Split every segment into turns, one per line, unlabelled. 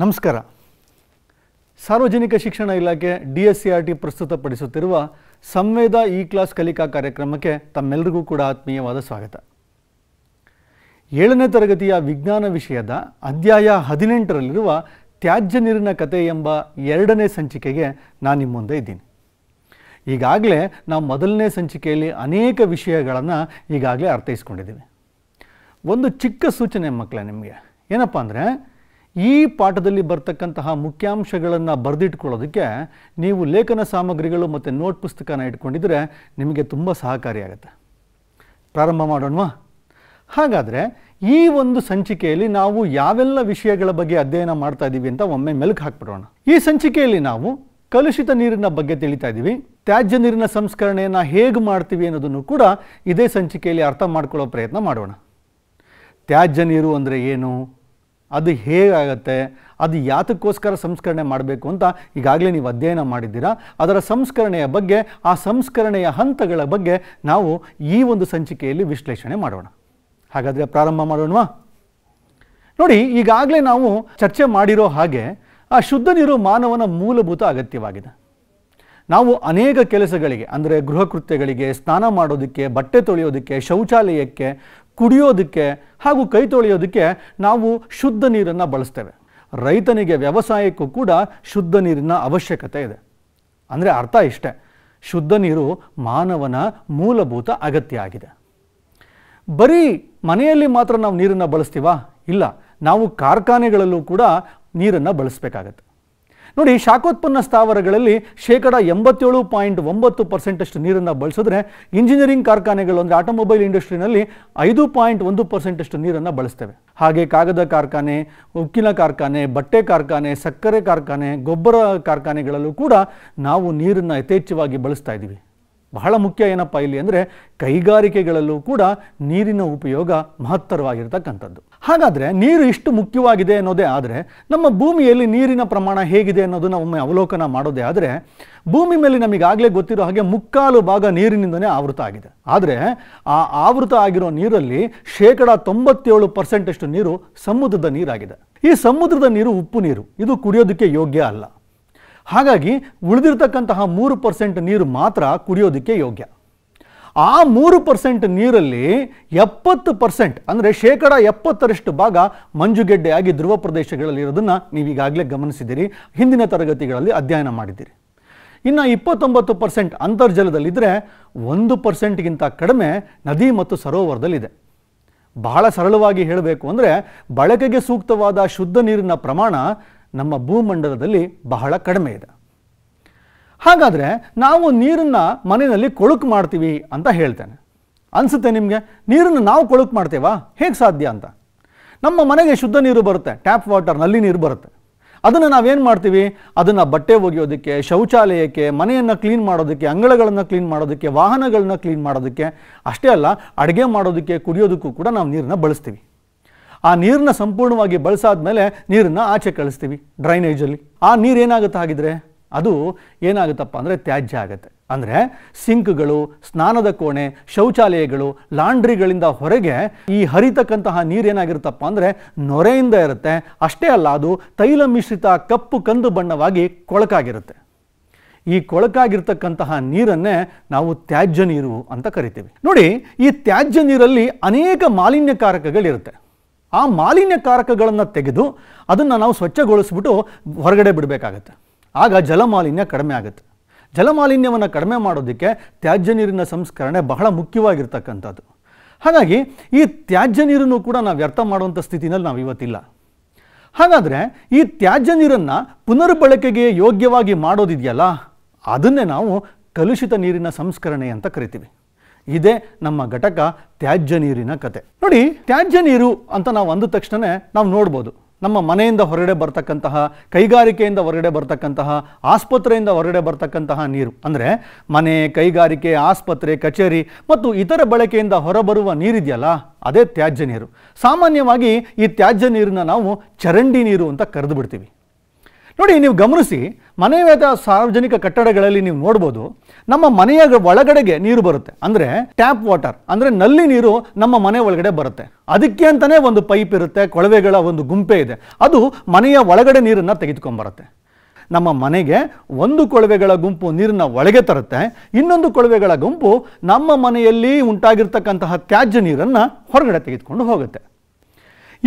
ನಮಸ್ಕಾರ ಸಾರ್ವಜನಿಕ ಶಿಕ್ಷಣ ಇಲಾಖೆ D S C R T ಪ್ರಸ್ತುತಪಡಿಸುತ್ತಿರುವ ಸಂವೇದ ಇ ಕ್ಲಾಸ್ ಕಲಿಕಾ ಕಾರ್ಯಕ್ರಮಕ್ಕೆ ತಮ್ಮೆಲ್ಲರಿಗೂ ಕೂಡ ಆತ್ಮೀಯವಾದ ಸ್ವಾಗತ ಏಳನೇ ತರಗತಿಯ ವಿಜ್ಞಾನ ವಿಷಯದ ಅಧ್ಯಾಯ ಹದಿನೆಂಟರಲ್ಲಿರುವ ತ್ಯಾಜ್ಯ ನೀರಿನ ಕತೆ ಎಂಬ ಎರಡನೇ ಸಂಚಿಕೆಗೆ ನಾನು ನಿಮ್ಮ ಮುಂದೆ ಇದ್ದೀನಿ ಈಗಾಗಲೇ ನಾವು ಮೊದಲನೇ ಸಂಚಿಕೆಯಲ್ಲಿ ಅನೇಕ ವಿಷಯಗಳನ್ನು ಈಗಾಗಲೇ ಅರ್ಥೈಸ್ಕೊಂಡಿದ್ದೀವಿ ಒಂದು ಚಿಕ್ಕ ಸೂಚನೆ ಮಕ್ಕಳೇ ನಿಮಗೆ ಏನಪ್ಪ ಅಂದರೆ ಈ ಪಾಠದಲ್ಲಿ ಬರ್ತಕ್ಕಂತಹ ಮುಖ್ಯಾಂಶಗಳನ್ನು ಬರೆದಿಟ್ಕೊಳ್ಳೋದಕ್ಕೆ ನೀವು ಲೇಖನ ಸಾಮಗ್ರಿಗಳು ಮತ್ತು ನೋಟ್ ಪುಸ್ತಕನ ಇಟ್ಕೊಂಡಿದ್ರೆ ನಿಮಗೆ ತುಂಬ ಸಹಕಾರಿಯಾಗುತ್ತೆ ಪ್ರಾರಂಭ ಮಾಡೋಣವಾ ಹಾಗಾದರೆ ಈ ಒಂದು ಸಂಚಿಕೆಯಲ್ಲಿ ನಾವು ಯಾವೆಲ್ಲ ವಿಷಯಗಳ ಬಗ್ಗೆ ಅಧ್ಯಯನ ಮಾಡ್ತಾ ಇದ್ದೀವಿ ಅಂತ ಒಮ್ಮೆ ಮೆಲುಕು ಹಾಕ್ಬಿಡೋಣ ಈ ಸಂಚಿಕೆಯಲ್ಲಿ ನಾವು ಕಲುಷಿತ ನೀರಿನ ಬಗ್ಗೆ ತಿಳಿತಾ ಇದ್ದೀವಿ ತ್ಯಾಜ್ಯ ನೀರಿನ ಸಂಸ್ಕರಣೆಯನ್ನು ಹೇಗೆ ಮಾಡ್ತೀವಿ ಅನ್ನೋದನ್ನು ಕೂಡ ಇದೇ ಸಂಚಿಕೆಯಲ್ಲಿ ಅರ್ಥ ಮಾಡ್ಕೊಳ್ಳೋ ಪ್ರಯತ್ನ ಮಾಡೋಣ ತ್ಯಾಜ್ಯ ನೀರು ಅಂದರೆ ಏನು ಅದು ಹೇಗಾಗತ್ತೆ ಅದು ಯಾತಕ್ಕೋಸ್ಕರ ಸಂಸ್ಕರಣೆ ಮಾಡಬೇಕು ಅಂತ ಈಗಾಗಲೇ ನೀವು ಅಧ್ಯಯನ ಮಾಡಿದ್ದೀರಾ ಅದರ ಸಂಸ್ಕರಣೆಯ ಬಗ್ಗೆ ಆ ಸಂಸ್ಕರಣೆಯ ಹಂತಗಳ ಬಗ್ಗೆ ನಾವು ಈ ಒಂದು ಸಂಚಿಕೆಯಲ್ಲಿ ವಿಶ್ಲೇಷಣೆ ಮಾಡೋಣ ಹಾಗಾದರೆ ಪ್ರಾರಂಭ ಮಾಡೋಣವಾ ನೋಡಿ ಈಗಾಗಲೇ ನಾವು ಚರ್ಚೆ ಮಾಡಿರೋ ಹಾಗೆ ಆ ಶುದ್ಧ ನೀರು ಮಾನವನ ಮೂಲಭೂತ ಅಗತ್ಯವಾಗಿದೆ ನಾವು ಅನೇಕ ಕೆಲಸಗಳಿಗೆ ಅಂದರೆ ಗೃಹ ಕೃತ್ಯಗಳಿಗೆ ಸ್ನಾನ ಮಾಡೋದಕ್ಕೆ ಬಟ್ಟೆ ತೊಳೆಯೋದಕ್ಕೆ ಶೌಚಾಲಯಕ್ಕೆ ಕುಡಿಯೋದಕ್ಕೆ ಹಾಗೂ ಕೈ ತೊಳೆಯೋದಕ್ಕೆ ನಾವು ಶುದ್ಧ ನೀರನ್ನು ಬಳಸ್ತೇವೆ ರೈತನಿಗೆ ವ್ಯವಸಾಯಕ್ಕೂ ಕೂಡ ಶುದ್ಧ ನೀರಿನ ಅವಶ್ಯಕತೆ ಇದೆ ಅಂದರೆ ಅರ್ಥ ಇಷ್ಟೇ ಶುದ್ಧ ನೀರು ಮಾನವನ ಮೂಲಭೂತ ಅಗತ್ಯ ಆಗಿದೆ ಬರೀ ಮನೆಯಲ್ಲಿ ಮಾತ್ರ ನಾವು ನೀರನ್ನು ಬಳಸ್ತೀವಾ ಇಲ್ಲ ನಾವು ಕಾರ್ಖಾನೆಗಳಲ್ಲೂ ಕೂಡ ನೀರನ್ನು ಬಳಸಬೇಕಾಗತ್ತೆ ನೋಡಿ ಶಾಖೋತ್ಪನ್ನ ಸ್ಥಾವರಗಳಲ್ಲಿ ಶೇಕಡ ಎಂಬತ್ತೇಳು ಪಾಯಿಂಟ್ ಒಂಬತ್ತು ಪರ್ಸೆಂಟಷ್ಟು ನೀರನ್ನು ಬಳಸಿದ್ರೆ ಇಂಜಿನಿಯರಿಂಗ್ ಕಾರ್ಖಾನೆಗಳು ಅಂದರೆ ಆಟೋಮೊಬೈಲ್ ಇಂಡಸ್ಟ್ರಿನಲ್ಲಿ ಐದು ಪಾಯಿಂಟ್ ಒಂದು ಪರ್ಸೆಂಟಷ್ಟು ನೀರನ್ನು ಬಳಸ್ತೇವೆ ಹಾಗೆ ಕಾಗದ ಕಾರ್ಖಾನೆ ಉಕ್ಕಿನ ಕಾರ್ಖಾನೆ ಬಟ್ಟೆ ಕಾರ್ಖಾನೆ ಸಕ್ಕರೆ ಕಾರ್ಖಾನೆ ಗೊಬ್ಬರ ಕಾರ್ಖಾನೆಗಳಲ್ಲೂ ಕೂಡ ನಾವು ನೀರನ್ನು ಯಥೇಚ್ಛವಾಗಿ ಬಳಸ್ತಾ ಇದ್ದೀವಿ ಬಹಳ ಮುಖ್ಯ ಏನಪ್ಪ ಇಲ್ಲಿ ಅಂದರೆ ಕೈಗಾರಿಕೆಗಳಲ್ಲೂ ಕೂಡ ನೀರಿನ ಉಪಯೋಗ ಮಹತ್ತರವಾಗಿರ್ತಕ್ಕಂಥದ್ದು ಹಾಗಾದರೆ ನೀರು ಇಷ್ಟು ಮುಖ್ಯವಾಗಿದೆ ಅನ್ನೋದೇ ಆದರೆ ನಮ್ಮ ಭೂಮಿಯಲ್ಲಿ ನೀರಿನ ಪ್ರಮಾಣ ಹೇಗಿದೆ ಅನ್ನೋದನ್ನು ಒಮ್ಮೆ ಅವಲೋಕನ ಮಾಡೋದೇ ಆದರೆ ಭೂಮಿ ಮೇಲೆ ನಮಗಾಗಲೇ ಗೊತ್ತಿರೋ ಹಾಗೆ ಮುಕ್ಕಾಲು ಭಾಗ ನೀರಿನಿಂದನೇ ಆವೃತ ಆಗಿದೆ ಆದರೆ ಆ ಆವೃತ ಆಗಿರೋ ನೀರಲ್ಲಿ ಶೇಕಡ ತೊಂಬತ್ತೇಳು ಪರ್ಸೆಂಟಷ್ಟು ನೀರು ಸಮುದ್ರದ ನೀರಾಗಿದೆ ಈ ಸಮುದ್ರದ ನೀರು ಉಪ್ಪು ನೀರು ಇದು ಕುಡಿಯೋದಕ್ಕೆ ಯೋಗ್ಯ ಅಲ್ಲ ಹಾಗಾಗಿ ಉಳಿದಿರ್ತಕ್ಕಂತಹ ಮೂರು ಪರ್ಸೆಂಟ್ ನೀರು ಮಾತ್ರ ಕುಡಿಯೋದಕ್ಕೆ ಯೋಗ್ಯ ಆ ಮೂರು ಪರ್ಸೆಂಟ್ ನೀರಲ್ಲಿ ಎಪ್ಪತ್ತು ಪರ್ಸೆಂಟ್ ಅಂದರೆ ಶೇಕಡ ಎಪ್ಪತ್ತರಷ್ಟು ಭಾಗ ಮಂಜುಗೆಡ್ಡೆಯಾಗಿ ಧ್ರುವ ಪ್ರದೇಶಗಳಲ್ಲಿ ಇರೋದನ್ನು ನೀವೀಗಾಗಲೇ ಗಮನಿಸಿದ್ದೀರಿ ಹಿಂದಿನ ತರಗತಿಗಳಲ್ಲಿ ಅಧ್ಯಯನ ಮಾಡಿದ್ದೀರಿ ಇನ್ನು ಇಪ್ಪತ್ತೊಂಬತ್ತು ಪರ್ಸೆಂಟ್ ಅಂತರ್ಜಲದಲ್ಲಿದ್ದರೆ ಒಂದು ಪರ್ಸೆಂಟ್ಗಿಂತ ಕಡಿಮೆ ನದಿ ಮತ್ತು ಸರೋವರದಲ್ಲಿದೆ ಬಹಳ ಸರಳವಾಗಿ ಹೇಳಬೇಕು ಅಂದರೆ ಬಳಕೆಗೆ ಸೂಕ್ತವಾದ ಶುದ್ಧ ನೀರಿನ ಪ್ರಮಾಣ ನಮ್ಮ ಭೂಮಂಡಲದಲ್ಲಿ ಬಹಳ ಕಡಿಮೆ ಇದೆ ಹಾಗಾದರೆ ನಾವು ನೀರನ್ನು ಮನೆಯಲ್ಲಿ ಕೊಳುಕು ಮಾಡ್ತೀವಿ ಅಂತ ಹೇಳ್ತೇನೆ ಅನಿಸುತ್ತೆ ನಿಮಗೆ ನೀರನ್ನು ನಾವು ಕೊಳುಕು ಮಾಡ್ತೇವಾ ಹೇಗೆ ಸಾಧ್ಯ ಅಂತ ನಮ್ಮ ಮನೆಗೆ ಶುದ್ಧ ನೀರು ಬರುತ್ತೆ ಟ್ಯಾಪ್ ವಾಟರ್ ನಲ್ಲಿ ನೀರು ಬರುತ್ತೆ ಅದನ್ನು ನಾವೇನು ಮಾಡ್ತೀವಿ ಅದನ್ನು ಬಟ್ಟೆ ಒಗೆಯೋದಕ್ಕೆ ಶೌಚಾಲಯಕ್ಕೆ ಮನೆಯನ್ನು ಕ್ಲೀನ್ ಮಾಡೋದಕ್ಕೆ ಅಂಗಳಗಳನ್ನು ಕ್ಲೀನ್ ಮಾಡೋದಕ್ಕೆ ವಾಹನಗಳನ್ನ ಕ್ಲೀನ್ ಮಾಡೋದಕ್ಕೆ ಅಷ್ಟೇ ಅಲ್ಲ ಅಡುಗೆ ಮಾಡೋದಕ್ಕೆ ಕುಡಿಯೋದಕ್ಕೂ ಕೂಡ ನಾವು ನೀರನ್ನು ಬಳಸ್ತೀವಿ ಆ ನೀರನ್ನ ಸಂಪೂರ್ಣವಾಗಿ ಬಳಸಾದ್ಮೇಲೆ ನೀರನ್ನು ಆಚೆ ಕಳಿಸ್ತೀವಿ ಡ್ರೈನೇಜಲ್ಲಿ ಆ ನೀರು ಏನಾಗುತ್ತೆ ಹಾಗಿದ್ರೆ ಅದು ಏನಾಗುತ್ತಪ್ಪ ಅಂದರೆ ತ್ಯಾಜ್ಯ ಆಗುತ್ತೆ ಅಂದರೆ ಸಿಂಕ್ಗಳು ಸ್ನಾನದ ಕೋಣೆ ಶೌಚಾಲಯಗಳು ಲಾಂಡ್ರಿಗಳಿಂದ ಹೊರಗೆ ಈ ಹರಿತಕ್ಕಂತಹ ನೀರೇನಾಗಿರುತ್ತಪ್ಪ ಅಂದರೆ ನೊರೆಯಿಂದ ಇರುತ್ತೆ ಅಷ್ಟೇ ಅಲ್ಲ ಅದು ತೈಲ ಮಿಶ್ರಿತ ಕಪ್ಪು ಕಂದು ಬಣ್ಣವಾಗಿ ಕೊಳಕಾಗಿರುತ್ತೆ ಈ ಕೊಳಕಾಗಿರ್ತಕ್ಕಂತಹ ನೀರನ್ನೇ ನಾವು ತ್ಯಾಜ್ಯ ನೀರು ಅಂತ ಕರಿತೀವಿ ನೋಡಿ ಈ ತ್ಯಾಜ್ಯ ನೀರಲ್ಲಿ ಅನೇಕ ಮಾಲಿನ್ಯಕಾರಕಗಳಿರುತ್ತೆ ಆ ಮಾಲಿನ್ಯಕಾರಕಗಳನ್ನು ತೆಗೆದು ಅದನ್ನು ನಾವು ಸ್ವಚ್ಛಗೊಳಿಸ್ಬಿಟ್ಟು ಹೊರಗಡೆ ಬಿಡಬೇಕಾಗತ್ತೆ ಆಗ ಜಲಮಾಲಿನ್ಯ ಕಡಿಮೆ ಆಗುತ್ತೆ ಜಲಮಾಲಿನ್ಯವನ್ನು ಕಡಿಮೆ ಮಾಡೋದಕ್ಕೆ ತ್ಯಾಜ್ಯ ನೀರಿನ ಸಂಸ್ಕರಣೆ ಬಹಳ ಮುಖ್ಯವಾಗಿರ್ತಕ್ಕಂಥದ್ದು ಹಾಗಾಗಿ ಈ ತ್ಯಾಜ್ಯ ನೀರನ್ನು ಕೂಡ ನಾವು ವ್ಯರ್ಥ ಮಾಡುವಂಥ ಸ್ಥಿತಿನಲ್ಲಿ ನಾವು ಇವತ್ತಿಲ್ಲ ಹಾಗಾದರೆ ಈ ತ್ಯಾಜ್ಯ ನೀರನ್ನು ಪುನರ್ಬಳಕೆಗೆ ಯೋಗ್ಯವಾಗಿ ಮಾಡೋದಿದೆಯಲ್ಲ ಅದನ್ನೇ ನಾವು ಕಲುಷಿತ ನೀರಿನ ಸಂಸ್ಕರಣೆ ಅಂತ ಕರಿತೀವಿ ಇದೇ ನಮ್ಮ ಘಟಕ ತ್ಯಾಜ್ಯ ನೀರಿನ ಕತೆ ನೋಡಿ ತ್ಯಾಜ್ಯ ನೀರು ಅಂತ ನಾವು ಅಂದ ತಕ್ಷಣ ನಾವು ನೋಡ್ಬೋದು ನಮ್ಮ ಮನೆಯಿಂದ ಹೊರಗಡೆ ಬರ್ತಕ್ಕಂತಹ ಕೈಗಾರಿಕೆಯಿಂದ ಹೊರಗಡೆ ಬರ್ತಕ್ಕಂತಹ ಆಸ್ಪತ್ರೆಯಿಂದ ಹೊರಗಡೆ ಬರ್ತಕ್ಕಂತಹ ನೀರು ಅಂದರೆ ಮನೆ ಕೈಗಾರಿಕೆ ಆಸ್ಪತ್ರೆ ಕಚೇರಿ ಮತ್ತು ಇತರ ಬಳಕೆಯಿಂದ ಹೊರಬರುವ ನೀರಿದೆಯಲ್ಲ ಅದೇ ತ್ಯಾಜ್ಯ ನೀರು ಸಾಮಾನ್ಯವಾಗಿ ಈ ತ್ಯಾಜ್ಯ ನೀರನ್ನ ನಾವು ಚರಂಡಿ ನೀರು ಅಂತ ಕರೆದು ಬಿಡ್ತೀವಿ ನೋಡಿ ನೀವು ಗಮನಿಸಿ ಮನೆಯದ ಸಾರ್ವಜನಿಕ ಕಟ್ಟಡಗಳಲ್ಲಿ ನೀವು ನೋಡ್ಬೋದು ನಮ್ಮ ಮನೆಯ ಒಳಗಡೆಗೆ ನೀರು ಬರುತ್ತೆ ಅಂದರೆ ಟ್ಯಾಪ್ ವಾಟರ್ ಅಂದರೆ ನಲ್ಲಿ ನೀರು ನಮ್ಮ ಮನೆ ಒಳಗಡೆ ಬರುತ್ತೆ ಅದಕ್ಕೆ ಅಂತಲೇ ಒಂದು ಪೈಪ್ ಇರುತ್ತೆ ಕೊಳವೆಗಳ ಒಂದು ಗುಂಪೆ ಇದೆ ಅದು ಮನೆಯ ಒಳಗಡೆ ನೀರನ್ನು ಬರುತ್ತೆ ನಮ್ಮ ಮನೆಗೆ ಒಂದು ಕೊಳವೆಗಳ ಗುಂಪು ನೀರನ್ನ ಒಳಗೆ ತರುತ್ತೆ ಇನ್ನೊಂದು ಕೊಳವೆಗಳ ಗುಂಪು ನಮ್ಮ ಮನೆಯಲ್ಲಿ ಉಂಟಾಗಿರ್ತಕ್ಕಂತಹ ತ್ಯಾಜ್ಯ ನೀರನ್ನು ಹೊರಗಡೆ ತೆಗೆದುಕೊಂಡು ಹೋಗುತ್ತೆ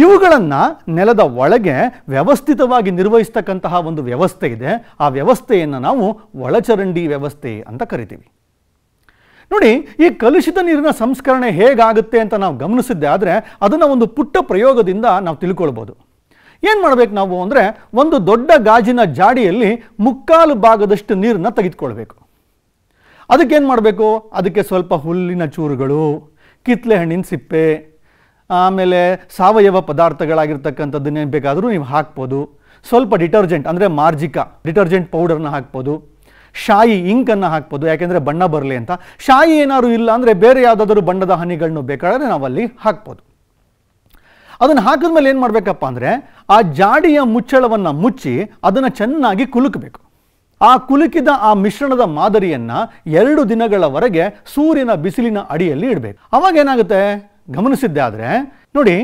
ಇವುಗಳನ್ನು ನೆಲದ ಒಳಗೆ ವ್ಯವಸ್ಥಿತವಾಗಿ ನಿರ್ವಹಿಸ್ತಕ್ಕಂತಹ ಒಂದು ವ್ಯವಸ್ಥೆ ಇದೆ ಆ ವ್ಯವಸ್ಥೆಯನ್ನು ನಾವು ಒಳಚರಂಡಿ ವ್ಯವಸ್ಥೆ ಅಂತ ಕರಿತೀವಿ ನೋಡಿ ಈ ಕಲುಷಿತ ನೀರಿನ ಸಂಸ್ಕರಣೆ ಹೇಗಾಗುತ್ತೆ ಅಂತ ನಾವು ಗಮನಿಸಿದ್ದೆ ಆದರೆ ಅದನ್ನು ಒಂದು ಪುಟ್ಟ ಪ್ರಯೋಗದಿಂದ ನಾವು ತಿಳ್ಕೊಳ್ಬೋದು ಏನು ಮಾಡಬೇಕು ನಾವು ಅಂದರೆ ಒಂದು ದೊಡ್ಡ ಗಾಜಿನ ಜಾಡಿಯಲ್ಲಿ ಮುಕ್ಕಾಲು ಭಾಗದಷ್ಟು ನೀರನ್ನು ತೆಗೆದುಕೊಳ್ಬೇಕು ಅದಕ್ಕೇನು ಮಾಡಬೇಕು ಅದಕ್ಕೆ ಸ್ವಲ್ಪ ಹುಲ್ಲಿನ ಚೂರುಗಳು ಕಿತ್ಲೆ ಹಣ್ಣಿನ ಸಿಪ್ಪೆ ಆಮೇಲೆ ಸಾವಯವ ಪದಾರ್ಥಗಳಾಗಿರ್ತಕ್ಕಂಥದ್ದನ್ನೇನು ಬೇಕಾದರೂ ನೀವು ಹಾಕ್ಬೋದು ಸ್ವಲ್ಪ ಡಿಟರ್ಜೆಂಟ್ ಅಂದರೆ ಮಾರ್ಜಿಕ ಡಿಟರ್ಜೆಂಟ್ ಪೌಡರ್ನ ಹಾಕ್ಬೋದು ಶಾಯಿ ಇಂಕನ್ನು ಹಾಕ್ಬೋದು ಯಾಕೆಂದರೆ ಬಣ್ಣ ಬರಲಿ ಅಂತ ಶಾಯಿ ಏನಾದ್ರು ಇಲ್ಲ ಅಂದರೆ ಬೇರೆ ಯಾವುದಾದ್ರೂ ಬಣ್ಣದ ಹನಿಗಳನ್ನು ಬೇಕಾದರೆ ನಾವಲ್ಲಿ ಹಾಕ್ಬೋದು ಅದನ್ನು ಹಾಕಿದ ಮೇಲೆ ಏನು ಮಾಡಬೇಕಪ್ಪ ಅಂದರೆ ಆ ಜಾಡಿಯ ಮುಚ್ಚಳವನ್ನು ಮುಚ್ಚಿ ಅದನ್ನು ಚೆನ್ನಾಗಿ ಕುಲುಕಬೇಕು ಆ ಕುಲುಕಿದ ಆ ಮಿಶ್ರಣದ ಮಾದರಿಯನ್ನು ಎರಡು ದಿನಗಳವರೆಗೆ ಸೂರ್ಯನ ಬಿಸಿಲಿನ ಅಡಿಯಲ್ಲಿ ಇಡಬೇಕು ಅವಾಗ ಏನಾಗುತ್ತೆ ಗಮನಿಸಿದ್ದಾದರೆ ನೋಡಿ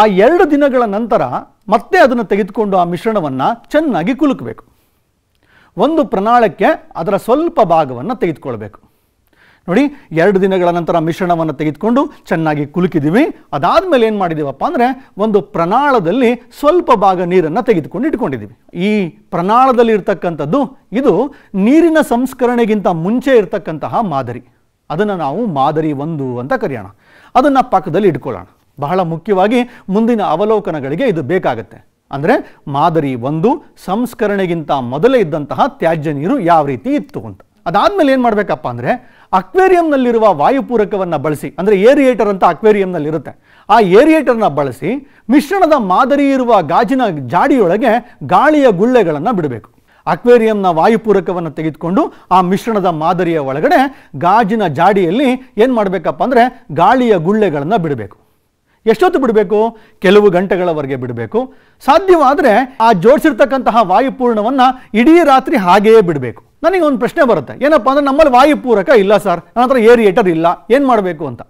ಆ ಎರಡು ದಿನಗಳ ನಂತರ ಮತ್ತೆ ಅದನ್ನು ತೆಗೆದುಕೊಂಡು ಆ ಮಿಶ್ರಣವನ್ನು ಚೆನ್ನಾಗಿ ಕುಲುಕಬೇಕು ಒಂದು ಪ್ರಣಾಳಕ್ಕೆ ಅದರ ಸ್ವಲ್ಪ ಭಾಗವನ್ನು ತೆಗೆದುಕೊಳ್ಬೇಕು ನೋಡಿ ಎರಡು ದಿನಗಳ ನಂತರ ಮಿಶ್ರಣವನ್ನು ತೆಗೆದುಕೊಂಡು ಚೆನ್ನಾಗಿ ಕುಲುಕಿದ್ದೀವಿ ಮೇಲೆ ಏನು ಮಾಡಿದ್ದೀವಪ್ಪ ಅಂದರೆ ಒಂದು ಪ್ರಣಾಳದಲ್ಲಿ ಸ್ವಲ್ಪ ಭಾಗ ನೀರನ್ನು ತೆಗೆದುಕೊಂಡು ಇಟ್ಕೊಂಡಿದ್ದೀವಿ ಈ ಪ್ರಣಾಳದಲ್ಲಿ ಇರ್ತಕ್ಕಂಥದ್ದು ಇದು ನೀರಿನ ಸಂಸ್ಕರಣೆಗಿಂತ ಮುಂಚೆ ಇರತಕ್ಕಂತಹ ಮಾದರಿ ಅದನ್ನು ನಾವು ಮಾದರಿ ಒಂದು ಅಂತ ಕರೆಯೋಣ ಅದನ್ನು ಪಕ್ಕದಲ್ಲಿ ಇಟ್ಕೊಳ್ಳೋಣ ಬಹಳ ಮುಖ್ಯವಾಗಿ ಮುಂದಿನ ಅವಲೋಕನಗಳಿಗೆ ಇದು ಬೇಕಾಗುತ್ತೆ ಅಂದರೆ ಮಾದರಿ ಒಂದು ಸಂಸ್ಕರಣೆಗಿಂತ ಮೊದಲೇ ಇದ್ದಂತಹ ತ್ಯಾಜ್ಯ ನೀರು ಯಾವ ರೀತಿ ಇತ್ತು ಅಂತ ಅದಾದಮೇಲೆ ಏನು ಮಾಡಬೇಕಪ್ಪ ಅಂದರೆ ಅಕ್ವೇರಿಯಂನಲ್ಲಿರುವ ವಾಯುಪೂರಕವನ್ನು ಬಳಸಿ ಅಂದರೆ ಏರಿಯೇಟರ್ ಅಂತ ಅಕ್ವೇರಿಯಂನಲ್ಲಿರುತ್ತೆ ಆ ಏರಿಯೇಟರ್ನ ಬಳಸಿ ಮಿಶ್ರಣದ ಮಾದರಿ ಇರುವ ಗಾಜಿನ ಜಾಡಿಯೊಳಗೆ ಗಾಳಿಯ ಗುಳ್ಳೆಗಳನ್ನು ಬಿಡಬೇಕು ಅಕ್ವೇರಿಯಂನ ವಾಯುಪೂರಕವನ್ನು ತೆಗೆದುಕೊಂಡು ಆ ಮಿಶ್ರಣದ ಮಾದರಿಯ ಒಳಗಡೆ ಗಾಜಿನ ಜಾಡಿಯಲ್ಲಿ ಏನು ಮಾಡಬೇಕಪ್ಪ ಅಂದರೆ ಗಾಳಿಯ ಗುಳ್ಳೆಗಳನ್ನು ಬಿಡಬೇಕು ಎಷ್ಟೊತ್ತು ಬಿಡಬೇಕು ಕೆಲವು ಗಂಟೆಗಳವರೆಗೆ ಬಿಡಬೇಕು ಸಾಧ್ಯವಾದರೆ ಆ ಜೋಡಿಸಿರ್ತಕ್ಕಂತಹ ವಾಯುಪೂರ್ಣವನ್ನು ಇಡೀ ರಾತ್ರಿ ಹಾಗೆಯೇ ಬಿಡಬೇಕು ನನಗೆ ಒಂದು ಪ್ರಶ್ನೆ ಬರುತ್ತೆ ಏನಪ್ಪ ಅಂದರೆ ನಮ್ಮಲ್ಲಿ ವಾಯುಪೂರಕ ಇಲ್ಲ ಸರ್ ನನ್ನ ಹತ್ರ ಏರಿಯೇಟರ್ ಇಲ್ಲ ಏನು ಮಾಡಬೇಕು ಅಂತ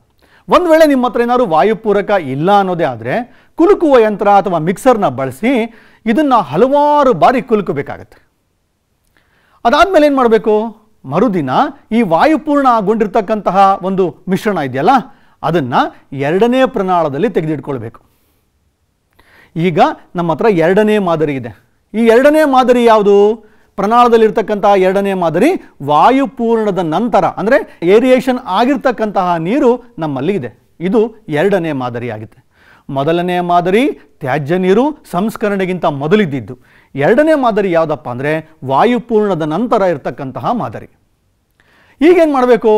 ಒಂದು ವೇಳೆ ನಿಮ್ಮ ಹತ್ರ ಏನಾದರೂ ವಾಯುಪೂರಕ ಇಲ್ಲ ಅನ್ನೋದೇ ಆದರೆ ಕುಲುಕುವ ಯಂತ್ರ ಅಥವಾ ಮಿಕ್ಸರ್ನ ಬಳಸಿ ಇದನ್ನು ಹಲವಾರು ಬಾರಿ ಕುಲುಕಬೇಕಾಗತ್ತೆ ಅದಾದ್ಮೇಲೆ ಏನು ಮಾಡಬೇಕು ಮರುದಿನ ಈ ವಾಯುಪೂರ್ಣ ಗೊಂಡಿರ್ತಕ್ಕಂತಹ ಒಂದು ಮಿಶ್ರಣ ಇದೆಯಲ್ಲ ಅದನ್ನ ಎರಡನೇ ಪ್ರಣಾಳದಲ್ಲಿ ತೆಗೆದಿಟ್ಕೊಳ್ಬೇಕು ಈಗ ನಮ್ಮ ಹತ್ರ ಎರಡನೇ ಮಾದರಿ ಇದೆ ಈ ಎರಡನೇ ಮಾದರಿ ಯಾವುದು ಪ್ರಣಾಳದಲ್ಲಿರ್ತಕ್ಕಂತಹ ಎರಡನೇ ಮಾದರಿ ವಾಯುಪೂರ್ಣದ ನಂತರ ಅಂದರೆ ಏರಿಯೇಷನ್ ಆಗಿರ್ತಕ್ಕಂತಹ ನೀರು ನಮ್ಮಲ್ಲಿ ಇದೆ ಇದು ಎರಡನೇ ಮಾದರಿ ಆಗುತ್ತೆ ಮೊದಲನೇ ಮಾದರಿ ತ್ಯಾಜ್ಯ ನೀರು ಸಂಸ್ಕರಣೆಗಿಂತ ಮೊದಲಿದ್ದಿದ್ದು ಎರಡನೇ ಮಾದರಿ ಯಾವುದಪ್ಪ ಅಂದರೆ ವಾಯುಪೂರ್ಣದ ನಂತರ ಇರತಕ್ಕಂತಹ ಮಾದರಿ ಈಗೇನು ಮಾಡಬೇಕು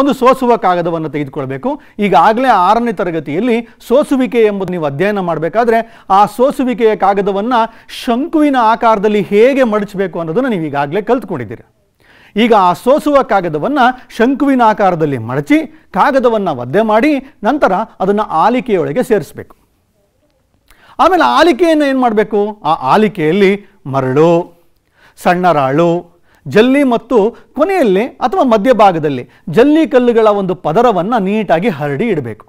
ಒಂದು ಸೋಸುವ ಕಾಗದವನ್ನು ತೆಗೆದುಕೊಳ್ಬೇಕು ಈಗಾಗಲೇ ಆರನೇ ತರಗತಿಯಲ್ಲಿ ಸೋಸುವಿಕೆ ಎಂಬುದು ನೀವು ಅಧ್ಯಯನ ಮಾಡಬೇಕಾದ್ರೆ ಆ ಸೋಸುವಿಕೆಯ ಕಾಗದವನ್ನು ಶಂಕುವಿನ ಆಕಾರದಲ್ಲಿ ಹೇಗೆ ಮಡಚಬೇಕು ಅನ್ನೋದನ್ನು ನೀವು ಈಗಾಗಲೇ ಕಲ್ತ್ಕೊಂಡಿದ್ದೀರಿ ಈಗ ಆ ಸೋಸುವ ಕಾಗದವನ್ನು ಶಂಕುವಿನ ಆಕಾರದಲ್ಲಿ ಮಡಚಿ ಕಾಗದವನ್ನು ಒದ್ದೆ ಮಾಡಿ ನಂತರ ಅದನ್ನು ಆಲಿಕೆಯೊಳಗೆ ಸೇರಿಸಬೇಕು ಆಮೇಲೆ ಆಲಿಕೆಯನ್ನು ಏನು ಮಾಡಬೇಕು ಆ ಆಲಿಕೆಯಲ್ಲಿ ಮರಳು ಸಣ್ಣ ರಾಳು ಜಲ್ಲಿ ಮತ್ತು ಕೊನೆಯಲ್ಲಿ ಅಥವಾ ಮಧ್ಯಭಾಗದಲ್ಲಿ ಜಲ್ಲಿ ಕಲ್ಲುಗಳ ಒಂದು ಪದರವನ್ನು ನೀಟಾಗಿ ಹರಡಿ ಇಡಬೇಕು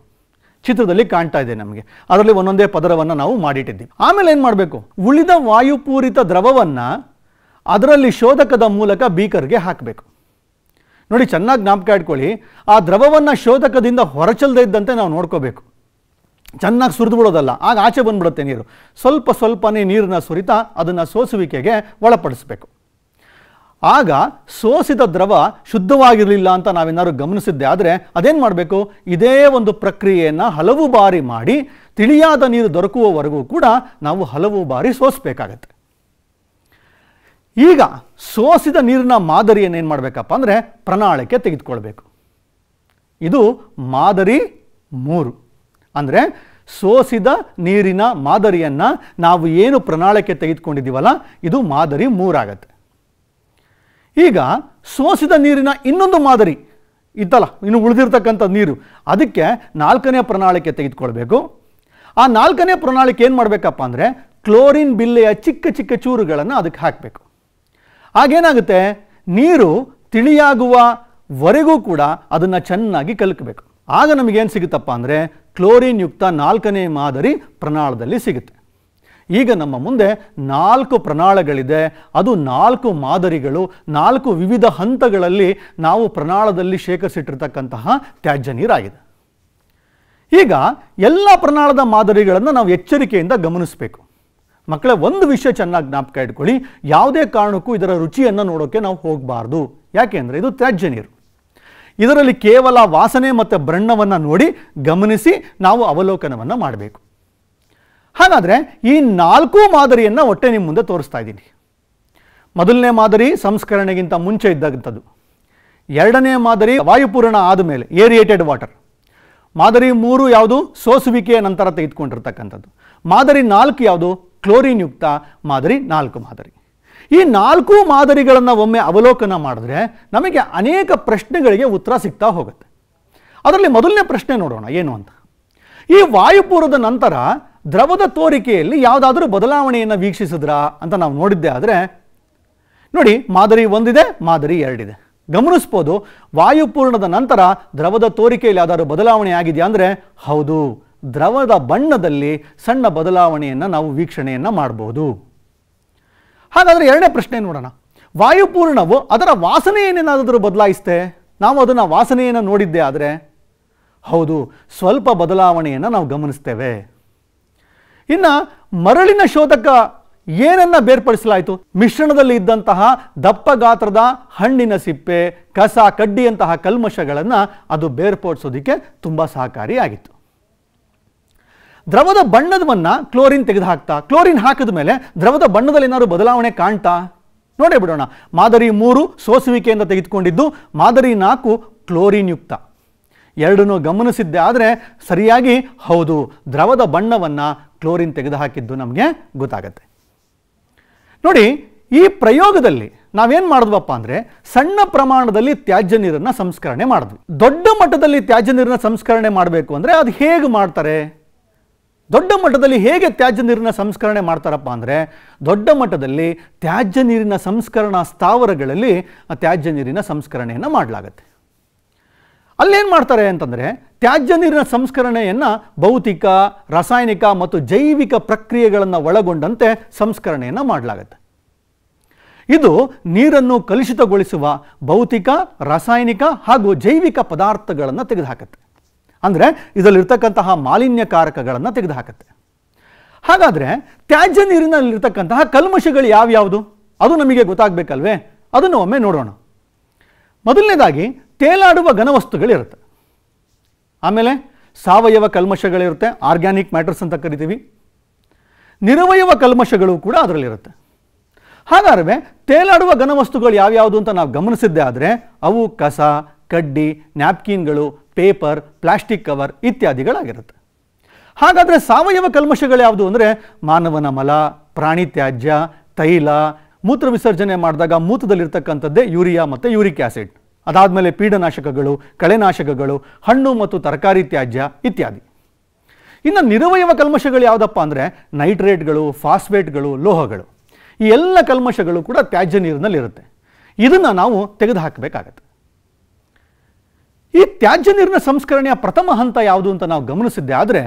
ಚಿತ್ರದಲ್ಲಿ ಕಾಣ್ತಾ ಇದೆ ನಮಗೆ ಅದರಲ್ಲಿ ಒಂದೊಂದೇ ಪದರವನ್ನು ನಾವು ಮಾಡಿಟ್ಟಿದ್ದೀವಿ ಆಮೇಲೆ ಏನು ಮಾಡಬೇಕು ಉಳಿದ ವಾಯುಪೂರಿತ ದ್ರವವನ್ನು ಅದರಲ್ಲಿ ಶೋಧಕದ ಮೂಲಕ ಬೀಕರ್ಗೆ ಹಾಕಬೇಕು ನೋಡಿ ಚೆನ್ನಾಗಿ ಜ್ಞಾಪಕ ಇಟ್ಕೊಳ್ಳಿ ಆ ದ್ರವವನ್ನು ಶೋಧಕದಿಂದ ಹೊರಚಲ್ದೇ ಇದ್ದಂತೆ ನಾವು ನೋಡ್ಕೋಬೇಕು ಚೆನ್ನಾಗಿ ಸುರಿದು ಬಿಡೋದಲ್ಲ ಆಗ ಆಚೆ ಬಂದ್ಬಿಡುತ್ತೆ ನೀರು ಸ್ವಲ್ಪ ಸ್ವಲ್ಪನೇ ನೀರನ್ನ ಸುರಿತ ಅದನ್ನು ಸೋಸುವಿಕೆಗೆ ಒಳಪಡಿಸಬೇಕು ಆಗ ಸೋಸಿದ ದ್ರವ ಶುದ್ಧವಾಗಿರಲಿಲ್ಲ ಅಂತ ನಾವೇನಾದ್ರು ಗಮನಿಸಿದ್ದೆ ಆದರೆ ಅದೇನು ಮಾಡಬೇಕು ಇದೇ ಒಂದು ಪ್ರಕ್ರಿಯೆಯನ್ನು ಹಲವು ಬಾರಿ ಮಾಡಿ ತಿಳಿಯಾದ ನೀರು ದೊರಕುವವರೆಗೂ ಕೂಡ ನಾವು ಹಲವು ಬಾರಿ ಸೋಸಬೇಕಾಗತ್ತೆ ಈಗ ಸೋಸಿದ ನೀರಿನ ಮಾದರಿಯನ್ನು ಏನು ಮಾಡಬೇಕಪ್ಪ ಅಂದರೆ ಪ್ರಣಾಳಿಕೆ ತೆಗೆದುಕೊಳ್ಬೇಕು ಇದು ಮಾದರಿ ಮೂರು ಅಂದರೆ ಸೋಸಿದ ನೀರಿನ ಮಾದರಿಯನ್ನು ನಾವು ಏನು ಪ್ರಣಾಳಿಕೆ ತೆಗೆದುಕೊಂಡಿದ್ದೀವಲ್ಲ ಇದು ಮಾದರಿ ಮೂರಾಗತ್ತೆ ಈಗ ಸೋಸಿದ ನೀರಿನ ಇನ್ನೊಂದು ಮಾದರಿ ಇತ್ತಲ್ಲ ಇನ್ನು ಉಳಿದಿರ್ತಕ್ಕಂಥ ನೀರು ಅದಕ್ಕೆ ನಾಲ್ಕನೇ ಪ್ರಣಾಳಿಕೆ ತೆಗೆದುಕೊಳ್ಬೇಕು ಆ ನಾಲ್ಕನೇ ಪ್ರಣಾಳಿಕೆ ಏನು ಮಾಡಬೇಕಪ್ಪ ಅಂದರೆ ಕ್ಲೋರಿನ್ ಬಿಲ್ಲೆಯ ಚಿಕ್ಕ ಚಿಕ್ಕ ಚೂರುಗಳನ್ನು ಅದಕ್ಕೆ ಹಾಕಬೇಕು ಆಗೇನಾಗುತ್ತೆ ನೀರು ತಿಳಿಯಾಗುವವರೆಗೂ ಕೂಡ ಅದನ್ನು ಚೆನ್ನಾಗಿ ಕಲಕಬೇಕು ಆಗ ನಮಗೇನು ಸಿಗುತ್ತಪ್ಪ ಅಂದರೆ ಕ್ಲೋರಿನ್ ಯುಕ್ತ ನಾಲ್ಕನೇ ಮಾದರಿ ಪ್ರಣಾಳದಲ್ಲಿ ಸಿಗುತ್ತೆ ಈಗ ನಮ್ಮ ಮುಂದೆ ನಾಲ್ಕು ಪ್ರಣಾಳಗಳಿದೆ ಅದು ನಾಲ್ಕು ಮಾದರಿಗಳು ನಾಲ್ಕು ವಿವಿಧ ಹಂತಗಳಲ್ಲಿ ನಾವು ಪ್ರಣಾಳದಲ್ಲಿ ಶೇಖರಿಸಿಟ್ಟಿರ್ತಕ್ಕಂತಹ ತ್ಯಾಜ್ಯ ನೀರಾಗಿದೆ ಈಗ ಎಲ್ಲ ಪ್ರಣಾಳದ ಮಾದರಿಗಳನ್ನು ನಾವು ಎಚ್ಚರಿಕೆಯಿಂದ ಗಮನಿಸಬೇಕು ಮಕ್ಕಳೇ ಒಂದು ವಿಷಯ ಚೆನ್ನಾಗಿ ಜ್ಞಾಪಕ ಇಟ್ಕೊಳ್ಳಿ ಯಾವುದೇ ಕಾರಣಕ್ಕೂ ಇದರ ರುಚಿಯನ್ನು ನೋಡೋಕ್ಕೆ ನಾವು ಹೋಗಬಾರ್ದು ಅಂದರೆ ಇದು ತ್ಯಾಜ್ಯ ನೀರು ಇದರಲ್ಲಿ ಕೇವಲ ವಾಸನೆ ಮತ್ತು ಬ್ರಣ್ಣವನ್ನು ನೋಡಿ ಗಮನಿಸಿ ನಾವು ಅವಲೋಕನವನ್ನು ಮಾಡಬೇಕು ಹಾಗಾದರೆ ಈ ನಾಲ್ಕು ಮಾದರಿಯನ್ನು ಹೊಟ್ಟೆ ನಿಮ್ಮ ಮುಂದೆ ತೋರಿಸ್ತಾ ಇದ್ದೀನಿ ಮೊದಲನೇ ಮಾದರಿ ಸಂಸ್ಕರಣೆಗಿಂತ ಮುಂಚೆ ಇದ್ದಾಗಂಥದ್ದು ಎರಡನೇ ಮಾದರಿ ವಾಯುಪೂರಣ ಆದಮೇಲೆ ಏರಿಯೇಟೆಡ್ ವಾಟರ್ ಮಾದರಿ ಮೂರು ಯಾವುದು ಸೋಸುವಿಕೆಯ ನಂತರ ತೆಗೆದುಕೊಂಡಿರ್ತಕ್ಕಂಥದ್ದು ಮಾದರಿ ನಾಲ್ಕು ಯಾವುದು ಕ್ಲೋರಿನ್ ಯುಕ್ತ ಮಾದರಿ ನಾಲ್ಕು ಮಾದರಿ ಈ ನಾಲ್ಕು ಮಾದರಿಗಳನ್ನು ಒಮ್ಮೆ ಅವಲೋಕನ ಮಾಡಿದ್ರೆ ನಮಗೆ ಅನೇಕ ಪ್ರಶ್ನೆಗಳಿಗೆ ಉತ್ತರ ಸಿಗ್ತಾ ಹೋಗುತ್ತೆ ಅದರಲ್ಲಿ ಮೊದಲನೇ ಪ್ರಶ್ನೆ ನೋಡೋಣ ಏನು ಅಂತ ಈ ವಾಯುಪೂರದ ನಂತರ ದ್ರವದ ತೋರಿಕೆಯಲ್ಲಿ ಯಾವುದಾದ್ರೂ ಬದಲಾವಣೆಯನ್ನು ವೀಕ್ಷಿಸಿದ್ರ ಅಂತ ನಾವು ನೋಡಿದ್ದೆ ಆದರೆ ನೋಡಿ ಮಾದರಿ ಒಂದಿದೆ ಮಾದರಿ ಎರಡಿದೆ ಗಮನಿಸ್ಬೋದು ವಾಯುಪೂರ್ಣದ ನಂತರ ದ್ರವದ ತೋರಿಕೆಯಲ್ಲಿ ಯಾವುದಾದ್ರೂ ಬದಲಾವಣೆ ಆಗಿದೆಯಾ ಅಂದರೆ ಹೌದು ದ್ರವದ ಬಣ್ಣದಲ್ಲಿ ಸಣ್ಣ ಬದಲಾವಣೆಯನ್ನು ನಾವು ವೀಕ್ಷಣೆಯನ್ನು ಮಾಡಬಹುದು ಹಾಗಾದರೆ ಎರಡನೇ ಪ್ರಶ್ನೆ ನೋಡೋಣ ವಾಯುಪೂರ್ಣವು ಅದರ ವಾಸನೆಯನ್ನೇನಾದರೂ ಬದಲಾಯಿಸ್ತೆ ನಾವು ಅದನ್ನು ವಾಸನೆಯನ್ನು ನೋಡಿದ್ದೆ ಆದರೆ ಹೌದು ಸ್ವಲ್ಪ ಬದಲಾವಣೆಯನ್ನು ನಾವು ಗಮನಿಸ್ತೇವೆ ಇನ್ನು ಮರಳಿನ ಶೋಧಕ ಏನನ್ನು ಬೇರ್ಪಡಿಸಲಾಯಿತು ಮಿಶ್ರಣದಲ್ಲಿ ಇದ್ದಂತಹ ದಪ್ಪ ಗಾತ್ರದ ಹಣ್ಣಿನ ಸಿಪ್ಪೆ ಕಸ ಕಡ್ಡಿಯಂತಹ ಕಲ್ಮಶಗಳನ್ನು ಅದು ಬೇರ್ಪಡಿಸೋದಕ್ಕೆ ತುಂಬ ಸಹಕಾರಿಯಾಗಿತ್ತು ದ್ರವದ ಬಣ್ಣದವನ್ನ ಕ್ಲೋರಿನ್ ತೆಗೆದು ಹಾಕ್ತಾ ಕ್ಲೋರಿನ್ ಹಾಕಿದ ಮೇಲೆ ದ್ರವದ ಬಣ್ಣದಲ್ಲಿ ಏನಾದ್ರು ಬದಲಾವಣೆ ಕಾಣ್ತಾ ನೋಡೇ ಬಿಡೋಣ ಮಾದರಿ ಮೂರು ಸೋಸುವಿಕೆಯಿಂದ ತೆಗೆದುಕೊಂಡಿದ್ದು ಮಾದರಿ ನಾಲ್ಕು ಕ್ಲೋರಿನ್ ಯುಕ್ತ ಎರಡನ್ನೂ ಗಮನಿಸಿದ್ದೆ ಆದರೆ ಸರಿಯಾಗಿ ಹೌದು ದ್ರವದ ಬಣ್ಣವನ್ನು ಕ್ಲೋರಿನ್ ತೆಗೆದುಹಾಕಿದ್ದು ನಮಗೆ ಗೊತ್ತಾಗತ್ತೆ ನೋಡಿ ಈ ಪ್ರಯೋಗದಲ್ಲಿ ನಾವೇನು ಮಾಡಿದ್ವಪ್ಪ ಅಂದರೆ ಸಣ್ಣ ಪ್ರಮಾಣದಲ್ಲಿ ತ್ಯಾಜ್ಯ ನೀರನ್ನು ಸಂಸ್ಕರಣೆ ಮಾಡಿದ್ವಿ ದೊಡ್ಡ ಮಟ್ಟದಲ್ಲಿ ತ್ಯಾಜ್ಯ ನೀರನ್ನು ಸಂಸ್ಕರಣೆ ಮಾಡಬೇಕು ಅಂದರೆ ಅದು ಹೇಗೆ ಮಾಡ್ತಾರೆ ದೊಡ್ಡ ಮಟ್ಟದಲ್ಲಿ ಹೇಗೆ ತ್ಯಾಜ್ಯ ನೀರಿನ ಸಂಸ್ಕರಣೆ ಮಾಡ್ತಾರಪ್ಪ ಅಂದರೆ ದೊಡ್ಡ ಮಟ್ಟದಲ್ಲಿ ತ್ಯಾಜ್ಯ ನೀರಿನ ಸಂಸ್ಕರಣಾ ಸ್ಥಾವರಗಳಲ್ಲಿ ಆ ತ್ಯಾಜ್ಯ ನೀರಿನ ಸಂಸ್ಕರಣೆಯನ್ನು ಮಾಡಲಾಗತ್ತೆ ಅಲ್ಲೇನು ಮಾಡ್ತಾರೆ ಅಂತಂದರೆ ತ್ಯಾಜ್ಯ ನೀರಿನ ಸಂಸ್ಕರಣೆಯನ್ನು ಭೌತಿಕ ರಾಸಾಯನಿಕ ಮತ್ತು ಜೈವಿಕ ಪ್ರಕ್ರಿಯೆಗಳನ್ನು ಒಳಗೊಂಡಂತೆ ಸಂಸ್ಕರಣೆಯನ್ನು ಮಾಡಲಾಗತ್ತೆ ಇದು ನೀರನ್ನು ಕಲುಷಿತಗೊಳಿಸುವ ಭೌತಿಕ ರಾಸಾಯನಿಕ ಹಾಗೂ ಜೈವಿಕ ಪದಾರ್ಥಗಳನ್ನು ತೆಗೆದುಹಾಕುತ್ತೆ ಅಂದರೆ ಇದರಲ್ಲಿರ್ತಕ್ಕಂತಹ ಮಾಲಿನ್ಯಕಾರಕಗಳನ್ನು ತೆಗೆದುಹಾಕತ್ತೆ ಹಾಗಾದರೆ ತ್ಯಾಜ್ಯ ನೀರಿನಲ್ಲಿರ್ತಕ್ಕಂತಹ ಕಲ್ಮಶಗಳು ಯಾವ್ಯಾವುದು ಅದು ನಮಗೆ ಗೊತ್ತಾಗಬೇಕಲ್ವೇ ಅದನ್ನು ಒಮ್ಮೆ ನೋಡೋಣ ಮೊದಲನೇದಾಗಿ ತೇಲಾಡುವ ಘನವಸ್ತುಗಳಿರುತ್ತೆ ಆಮೇಲೆ ಸಾವಯವ ಕಲ್ಮಶಗಳಿರುತ್ತೆ ಆರ್ಗ್ಯಾನಿಕ್ ಮ್ಯಾಟರ್ಸ್ ಅಂತ ಕರಿತೀವಿ ನಿರವಯವ ಕಲ್ಮಶಗಳು ಕೂಡ ಅದರಲ್ಲಿರುತ್ತೆ ಹಾಗಾದರೆ ತೇಲಾಡುವ ಘನವಸ್ತುಗಳು ಯಾವ್ಯಾವುದು ಅಂತ ನಾವು ಗಮನಿಸಿದ್ದೆ ಆದರೆ ಅವು ಕಸ ಕಡ್ಡಿ ನ್ಯಾಪ್ಕಿನ್ಗಳು ಪೇಪರ್ ಪ್ಲಾಸ್ಟಿಕ್ ಕವರ್ ಇತ್ಯಾದಿಗಳಾಗಿರುತ್ತೆ ಹಾಗಾದರೆ ಸಾವಯವ ಕಲ್ಮಶಗಳು ಯಾವುದು ಅಂದರೆ ಮಾನವನ ಮಲ ಪ್ರಾಣಿ ತ್ಯಾಜ್ಯ ತೈಲ ಮೂತ್ರ ವಿಸರ್ಜನೆ ಮಾಡಿದಾಗ ಮೂತ್ರದಲ್ಲಿರ್ತಕ್ಕಂಥದ್ದೇ ಯೂರಿಯಾ ಮತ್ತು ಯೂರಿಕ್ ಆ್ಯಸಿಡ್ ಅದಾದಮೇಲೆ ಪೀಡನಾಶಕಗಳು ಕಳೆನಾಶಕಗಳು ಹಣ್ಣು ಮತ್ತು ತರಕಾರಿ ತ್ಯಾಜ್ಯ ಇತ್ಯಾದಿ ಇನ್ನು ನಿರವಯವ ಕಲ್ಮಶಗಳು ಯಾವುದಪ್ಪ ಅಂದರೆ ನೈಟ್ರೇಟ್ಗಳು ಫಾಸ್ಫೇಟ್ಗಳು ಲೋಹಗಳು ಈ ಎಲ್ಲ ಕಲ್ಮಶಗಳು ಕೂಡ ತ್ಯಾಜ್ಯ ನೀರಿನಲ್ಲಿರುತ್ತೆ ಇದನ್ನು ನಾವು ತೆಗೆದುಹಾಕಬೇಕಾಗತ್ತೆ ಈ ತ್ಯಾಜ್ಯ ನೀರಿನ ಸಂಸ್ಕರಣೆಯ ಪ್ರಥಮ ಹಂತ ಯಾವುದು ಅಂತ ನಾವು ಗಮನಿಸಿದ್ದೆ ಆದರೆ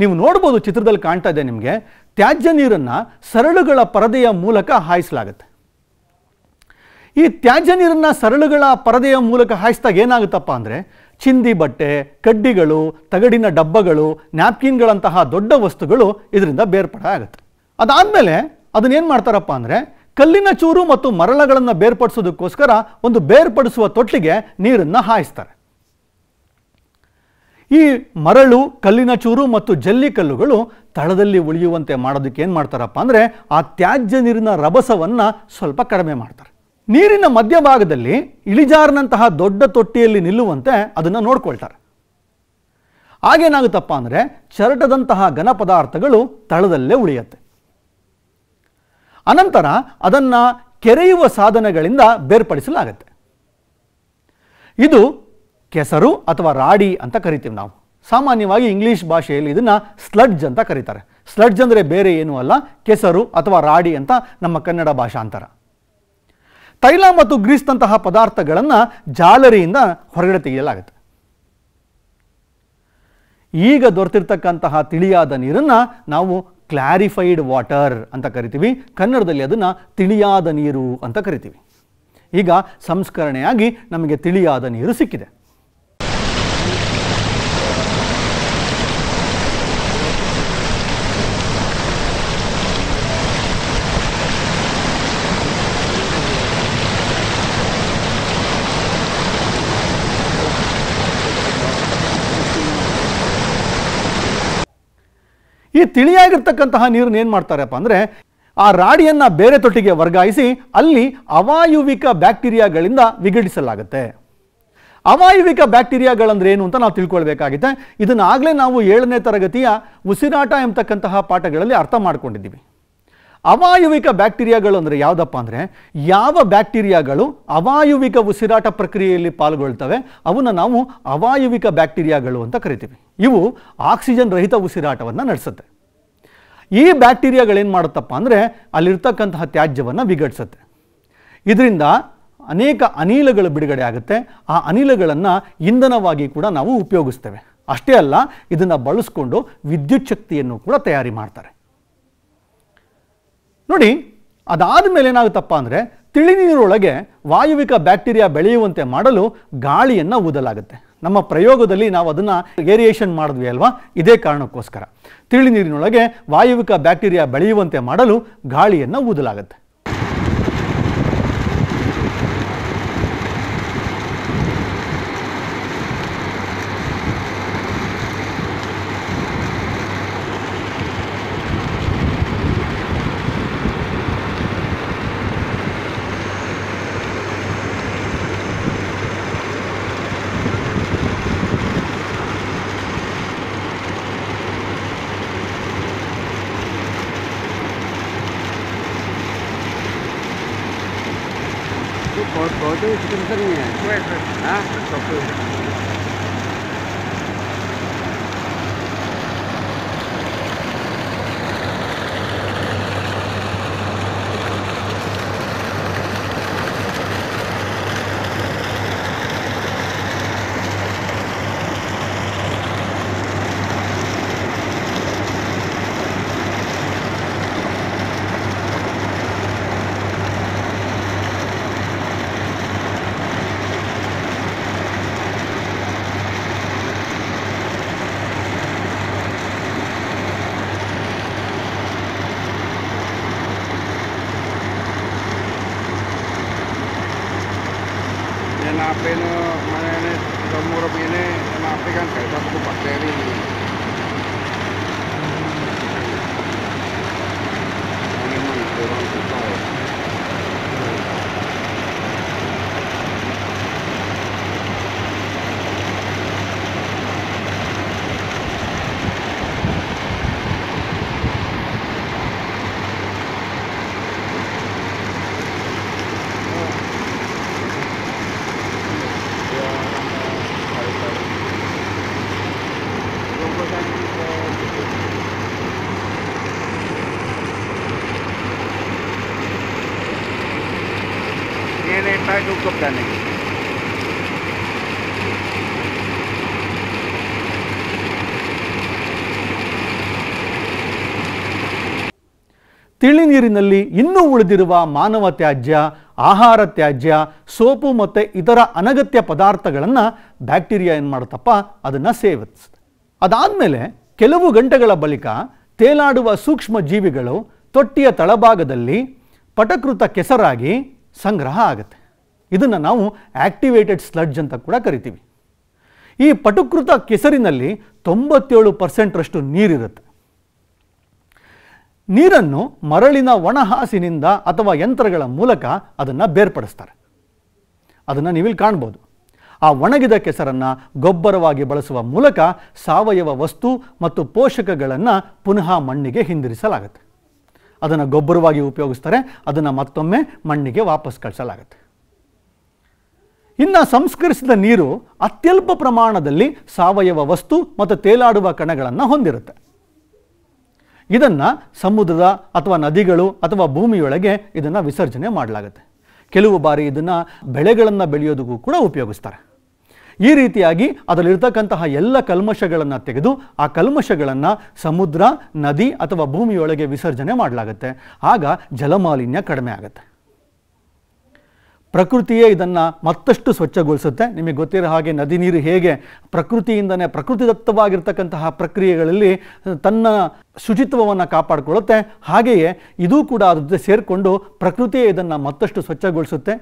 ನೀವು ನೋಡ್ಬೋದು ಚಿತ್ರದಲ್ಲಿ ಕಾಣ್ತಾ ಇದೆ ನಿಮಗೆ ತ್ಯಾಜ್ಯ ನೀರನ್ನು ಸರಳುಗಳ ಪರದೆಯ ಮೂಲಕ ಹಾಯಿಸಲಾಗುತ್ತೆ ಈ ತ್ಯಾಜ್ಯ ನೀರನ್ನು ಸರಳುಗಳ ಪರದೆಯ ಮೂಲಕ ಹಾಯಿಸಿದಾಗ ಏನಾಗುತ್ತಪ್ಪ ಅಂದರೆ ಚಿಂದಿ ಬಟ್ಟೆ ಕಡ್ಡಿಗಳು ತಗಡಿನ ಡಬ್ಬಗಳು ನ್ಯಾಪ್ಕಿನ್ಗಳಂತಹ ದೊಡ್ಡ ವಸ್ತುಗಳು ಇದರಿಂದ ಬೇರ್ಪಡ ಆಗುತ್ತೆ ಅದಾದಮೇಲೆ ಅದನ್ನೇನು ಮಾಡ್ತಾರಪ್ಪ ಅಂದರೆ ಕಲ್ಲಿನ ಚೂರು ಮತ್ತು ಮರಳಗಳನ್ನು ಬೇರ್ಪಡಿಸೋದಕ್ಕೋಸ್ಕರ ಒಂದು ಬೇರ್ಪಡಿಸುವ ತೊಟ್ಟಿಗೆ ನೀರನ್ನು ಹಾಯಿಸ್ತಾರೆ ಈ ಮರಳು ಕಲ್ಲಿನ ಚೂರು ಮತ್ತು ಜಲ್ಲಿ ಕಲ್ಲುಗಳು ತಳದಲ್ಲಿ ಉಳಿಯುವಂತೆ ಮಾಡೋದಕ್ಕೆ ಏನು ಮಾಡ್ತಾರಪ್ಪ ಅಂದರೆ ಆ ತ್ಯಾಜ್ಯ ನೀರಿನ ರಭಸವನ್ನು ಸ್ವಲ್ಪ ಕಡಿಮೆ ಮಾಡ್ತಾರೆ ನೀರಿನ ಮಧ್ಯಭಾಗದಲ್ಲಿ ಇಳಿಜಾರನಂತಹ ದೊಡ್ಡ ತೊಟ್ಟಿಯಲ್ಲಿ ನಿಲ್ಲುವಂತೆ ಅದನ್ನು ನೋಡ್ಕೊಳ್ತಾರೆ ಆಗೇನಾಗುತ್ತಪ್ಪ ಅಂದರೆ ಚರಟದಂತಹ ಘನ ಪದಾರ್ಥಗಳು ತಳದಲ್ಲೇ ಉಳಿಯುತ್ತೆ ಅನಂತರ ಅದನ್ನು ಕೆರೆಯುವ ಸಾಧನಗಳಿಂದ ಬೇರ್ಪಡಿಸಲಾಗತ್ತೆ ಇದು ಕೆಸರು ಅಥವಾ ರಾಡಿ ಅಂತ ಕರಿತೀವಿ ನಾವು ಸಾಮಾನ್ಯವಾಗಿ ಇಂಗ್ಲೀಷ್ ಭಾಷೆಯಲ್ಲಿ ಇದನ್ನು ಸ್ಲಡ್ಜ್ ಅಂತ ಕರೀತಾರೆ ಸ್ಲಡ್ಜ್ ಅಂದರೆ ಬೇರೆ ಏನೂ ಅಲ್ಲ ಕೆಸರು ಅಥವಾ ರಾಡಿ ಅಂತ ನಮ್ಮ ಕನ್ನಡ ಭಾಷಾಂತರ ತೈಲ ಮತ್ತು ಗ್ರೀಸ್ನಂತಹ ಪದಾರ್ಥಗಳನ್ನು ಜಾಲರಿಯಿಂದ ಹೊರಗಡೆ ತೆಗೆಯಲಾಗುತ್ತೆ ಈಗ ದೊರೆತಿರ್ತಕ್ಕಂತಹ ತಿಳಿಯಾದ ನೀರನ್ನು ನಾವು ಕ್ಲಾರಿಫೈಡ್ ವಾಟರ್ ಅಂತ ಕರಿತೀವಿ ಕನ್ನಡದಲ್ಲಿ ಅದನ್ನು ತಿಳಿಯಾದ ನೀರು ಅಂತ ಕರಿತೀವಿ ಈಗ ಸಂಸ್ಕರಣೆಯಾಗಿ ನಮಗೆ ತಿಳಿಯಾದ ನೀರು ಸಿಕ್ಕಿದೆ ಈ ತಿಳಿಯಾಗಿರ್ತಕ್ಕಂತಹ ನೀರನ್ನು ಏನು ಮಾಡ್ತಾರಪ್ಪ ಅಂದರೆ ಆ ರಾಡಿಯನ್ನು ಬೇರೆ ತೊಟ್ಟಿಗೆ ವರ್ಗಾಯಿಸಿ ಅಲ್ಲಿ ಅವಾಯುವಿಕ ಬ್ಯಾಕ್ಟೀರಿಯಾಗಳಿಂದ ವಿಘಟಿಸಲಾಗುತ್ತೆ ಅವಾಯುವಿಕ ಬ್ಯಾಕ್ಟೀರಿಯಾಗಳಂದ್ರೆ ಏನು ಅಂತ ನಾವು ತಿಳ್ಕೊಳ್ಬೇಕಾಗಿದೆ ಇದನ್ನು ಆಗಲೇ ನಾವು ಏಳನೇ ತರಗತಿಯ ಉಸಿರಾಟ ಎಂಬತಕ್ಕಂತಹ ಪಾಠಗಳಲ್ಲಿ ಅರ್ಥ ಮಾಡ್ಕೊಂಡಿದ್ದೀವಿ ಅವಾಯುವಿಕ ಬ್ಯಾಕ್ಟೀರಿಯಾಗಳು ಅಂದರೆ ಯಾವುದಪ್ಪ ಅಂದರೆ ಯಾವ ಬ್ಯಾಕ್ಟೀರಿಯಾಗಳು ಅವಾಯುವಿಕ ಉಸಿರಾಟ ಪ್ರಕ್ರಿಯೆಯಲ್ಲಿ ಪಾಲ್ಗೊಳ್ತವೆ ಅವನ್ನು ನಾವು ಅವಾಯುವಿಕ ಬ್ಯಾಕ್ಟೀರಿಯಾಗಳು ಅಂತ ಕರಿತೀವಿ ಇವು ಆಕ್ಸಿಜನ್ ರಹಿತ ಉಸಿರಾಟವನ್ನು ನಡೆಸುತ್ತೆ ಈ ಬ್ಯಾಕ್ಟೀರಿಯಾಗಳೇನು ಮಾಡುತ್ತಪ್ಪ ಅಂದರೆ ಅಲ್ಲಿರ್ತಕ್ಕಂತಹ ತ್ಯಾಜ್ಯವನ್ನು ವಿಘಟಿಸುತ್ತೆ ಇದರಿಂದ ಅನೇಕ ಅನಿಲಗಳು ಬಿಡುಗಡೆ ಆಗುತ್ತೆ ಆ ಅನಿಲಗಳನ್ನು ಇಂಧನವಾಗಿ ಕೂಡ ನಾವು ಉಪಯೋಗಿಸ್ತೇವೆ ಅಷ್ಟೇ ಅಲ್ಲ ಇದನ್ನು ಬಳಸ್ಕೊಂಡು ವಿದ್ಯುಚ್ಛಕ್ತಿಯನ್ನು ಕೂಡ ತಯಾರಿ ಮಾಡ್ತಾರೆ ನೋಡಿ ಅದಾದ ಮೇಲೆ ಏನಾಗುತ್ತಪ್ಪ ಅಂದರೆ ತಿಳಿನೀರೊಳಗೆ ವಾಯುವಿಕ ಬ್ಯಾಕ್ಟೀರಿಯಾ ಬೆಳೆಯುವಂತೆ ಮಾಡಲು ಗಾಳಿಯನ್ನು ಊದಲಾಗುತ್ತೆ ನಮ್ಮ ಪ್ರಯೋಗದಲ್ಲಿ ನಾವು ಅದನ್ನು ಏರಿಯೇಷನ್ ಮಾಡಿದ್ವಿ ಅಲ್ವಾ ಇದೇ ಕಾರಣಕ್ಕೋಸ್ಕರ ತಿಳಿನೀರಿನೊಳಗೆ ವಾಯುವಿಕ ಬ್ಯಾಕ್ಟೀರಿಯಾ ಬೆಳೆಯುವಂತೆ ಮಾಡಲು ಗಾಳಿಯನ್ನು ಊದಲಾಗುತ್ತೆ
то это не
ತಿಳಿನೀರಿನಲ್ಲಿ ತಿಳಿ ನೀರಿನಲ್ಲಿ ಇನ್ನೂ ಉಳಿದಿರುವ ಮಾನವ ತ್ಯಾಜ್ಯ ಆಹಾರ ತ್ಯಾಜ್ಯ ಸೋಪು ಮತ್ತು ಇತರ ಅನಗತ್ಯ ಪದಾರ್ಥಗಳನ್ನು ಬ್ಯಾಕ್ಟೀರಿಯಾ ಏನು ಮಾಡುತ್ತಪ್ಪ ಅದನ್ನು ಸೇವಿಸುತ್ತೆ ಅದಾದಮೇಲೆ ಕೆಲವು ಗಂಟೆಗಳ ಬಳಿಕ ತೇಲಾಡುವ ಸೂಕ್ಷ್ಮ ಜೀವಿಗಳು ತೊಟ್ಟಿಯ ತಳಭಾಗದಲ್ಲಿ ಪಟಕೃತ ಕೆಸರಾಗಿ ಸಂಗ್ರಹ ಆಗುತ್ತೆ ಇದನ್ನು ನಾವು ಆಕ್ಟಿವೇಟೆಡ್ ಸ್ಲಡ್ಜ್ ಅಂತ ಕೂಡ ಕರಿತೀವಿ ಈ ಪಟುಕೃತ ಕೆಸರಿನಲ್ಲಿ ತೊಂಬತ್ತೇಳು ಪರ್ಸೆಂಟ್ರಷ್ಟು ನೀರಿರುತ್ತೆ ನೀರನ್ನು ಮರಳಿನ ಒಣಹಾಸಿನಿಂದ ಅಥವಾ ಯಂತ್ರಗಳ ಮೂಲಕ ಅದನ್ನು ಬೇರ್ಪಡಿಸ್ತಾರೆ ಅದನ್ನು ನೀವಿಲ್ಲಿ ಕಾಣ್ಬೋದು ಆ ಒಣಗಿದ ಕೆಸರನ್ನು ಗೊಬ್ಬರವಾಗಿ ಬಳಸುವ ಮೂಲಕ ಸಾವಯವ ವಸ್ತು ಮತ್ತು ಪೋಷಕಗಳನ್ನು ಪುನಃ ಮಣ್ಣಿಗೆ ಹಿಂದಿರಿಸಲಾಗುತ್ತೆ ಅದನ್ನು ಗೊಬ್ಬರವಾಗಿ ಉಪಯೋಗಿಸ್ತಾರೆ ಅದನ್ನು ಮತ್ತೊಮ್ಮೆ ಮಣ್ಣಿಗೆ ವಾಪಸ್ ಕಳಿಸಲಾಗುತ್ತೆ ಇನ್ನು ಸಂಸ್ಕರಿಸಿದ ನೀರು ಅತ್ಯಲ್ಪ ಪ್ರಮಾಣದಲ್ಲಿ ಸಾವಯವ ವಸ್ತು ಮತ್ತು ತೇಲಾಡುವ ಕಣಗಳನ್ನು ಹೊಂದಿರುತ್ತೆ ಇದನ್ನು ಸಮುದ್ರದ ಅಥವಾ ನದಿಗಳು ಅಥವಾ ಭೂಮಿಯೊಳಗೆ ಇದನ್ನು ವಿಸರ್ಜನೆ ಮಾಡಲಾಗುತ್ತೆ ಕೆಲವು ಬಾರಿ ಇದನ್ನು ಬೆಳೆಗಳನ್ನು ಬೆಳೆಯೋದಕ್ಕೂ ಕೂಡ ಉಪಯೋಗಿಸ್ತಾರೆ ಈ ರೀತಿಯಾಗಿ ಅದರಲ್ಲಿರ್ತಕ್ಕಂತಹ ಎಲ್ಲ ಕಲ್ಮಶಗಳನ್ನು ತೆಗೆದು ಆ ಕಲ್ಮಶಗಳನ್ನು ಸಮುದ್ರ ನದಿ ಅಥವಾ ಭೂಮಿಯೊಳಗೆ ವಿಸರ್ಜನೆ ಮಾಡಲಾಗುತ್ತೆ ಆಗ ಜಲಮಾಲಿನ್ಯ ಕಡಿಮೆ ಆಗುತ್ತೆ ಪ್ರಕೃತಿಯೇ ಇದನ್ನು ಮತ್ತಷ್ಟು ಸ್ವಚ್ಛಗೊಳಿಸುತ್ತೆ ನಿಮಗೆ ಗೊತ್ತಿರೋ ಹಾಗೆ ನದಿ ನೀರು ಹೇಗೆ ಪ್ರಕೃತಿಯಿಂದನೇ ಪ್ರಕೃತಿದತ್ತವಾಗಿರ್ತಕ್ಕಂತಹ ಪ್ರಕ್ರಿಯೆಗಳಲ್ಲಿ ತನ್ನ ಶುಚಿತ್ವವನ್ನು ಕಾಪಾಡಿಕೊಳ್ಳುತ್ತೆ ಹಾಗೆಯೇ ಇದೂ ಕೂಡ ಅದ್ರ ಜೊತೆ ಸೇರಿಕೊಂಡು ಪ್ರಕೃತಿಯೇ ಇದನ್ನು ಮತ್ತಷ್ಟು ಸ್ವಚ್ಛಗೊಳಿಸುತ್ತೆ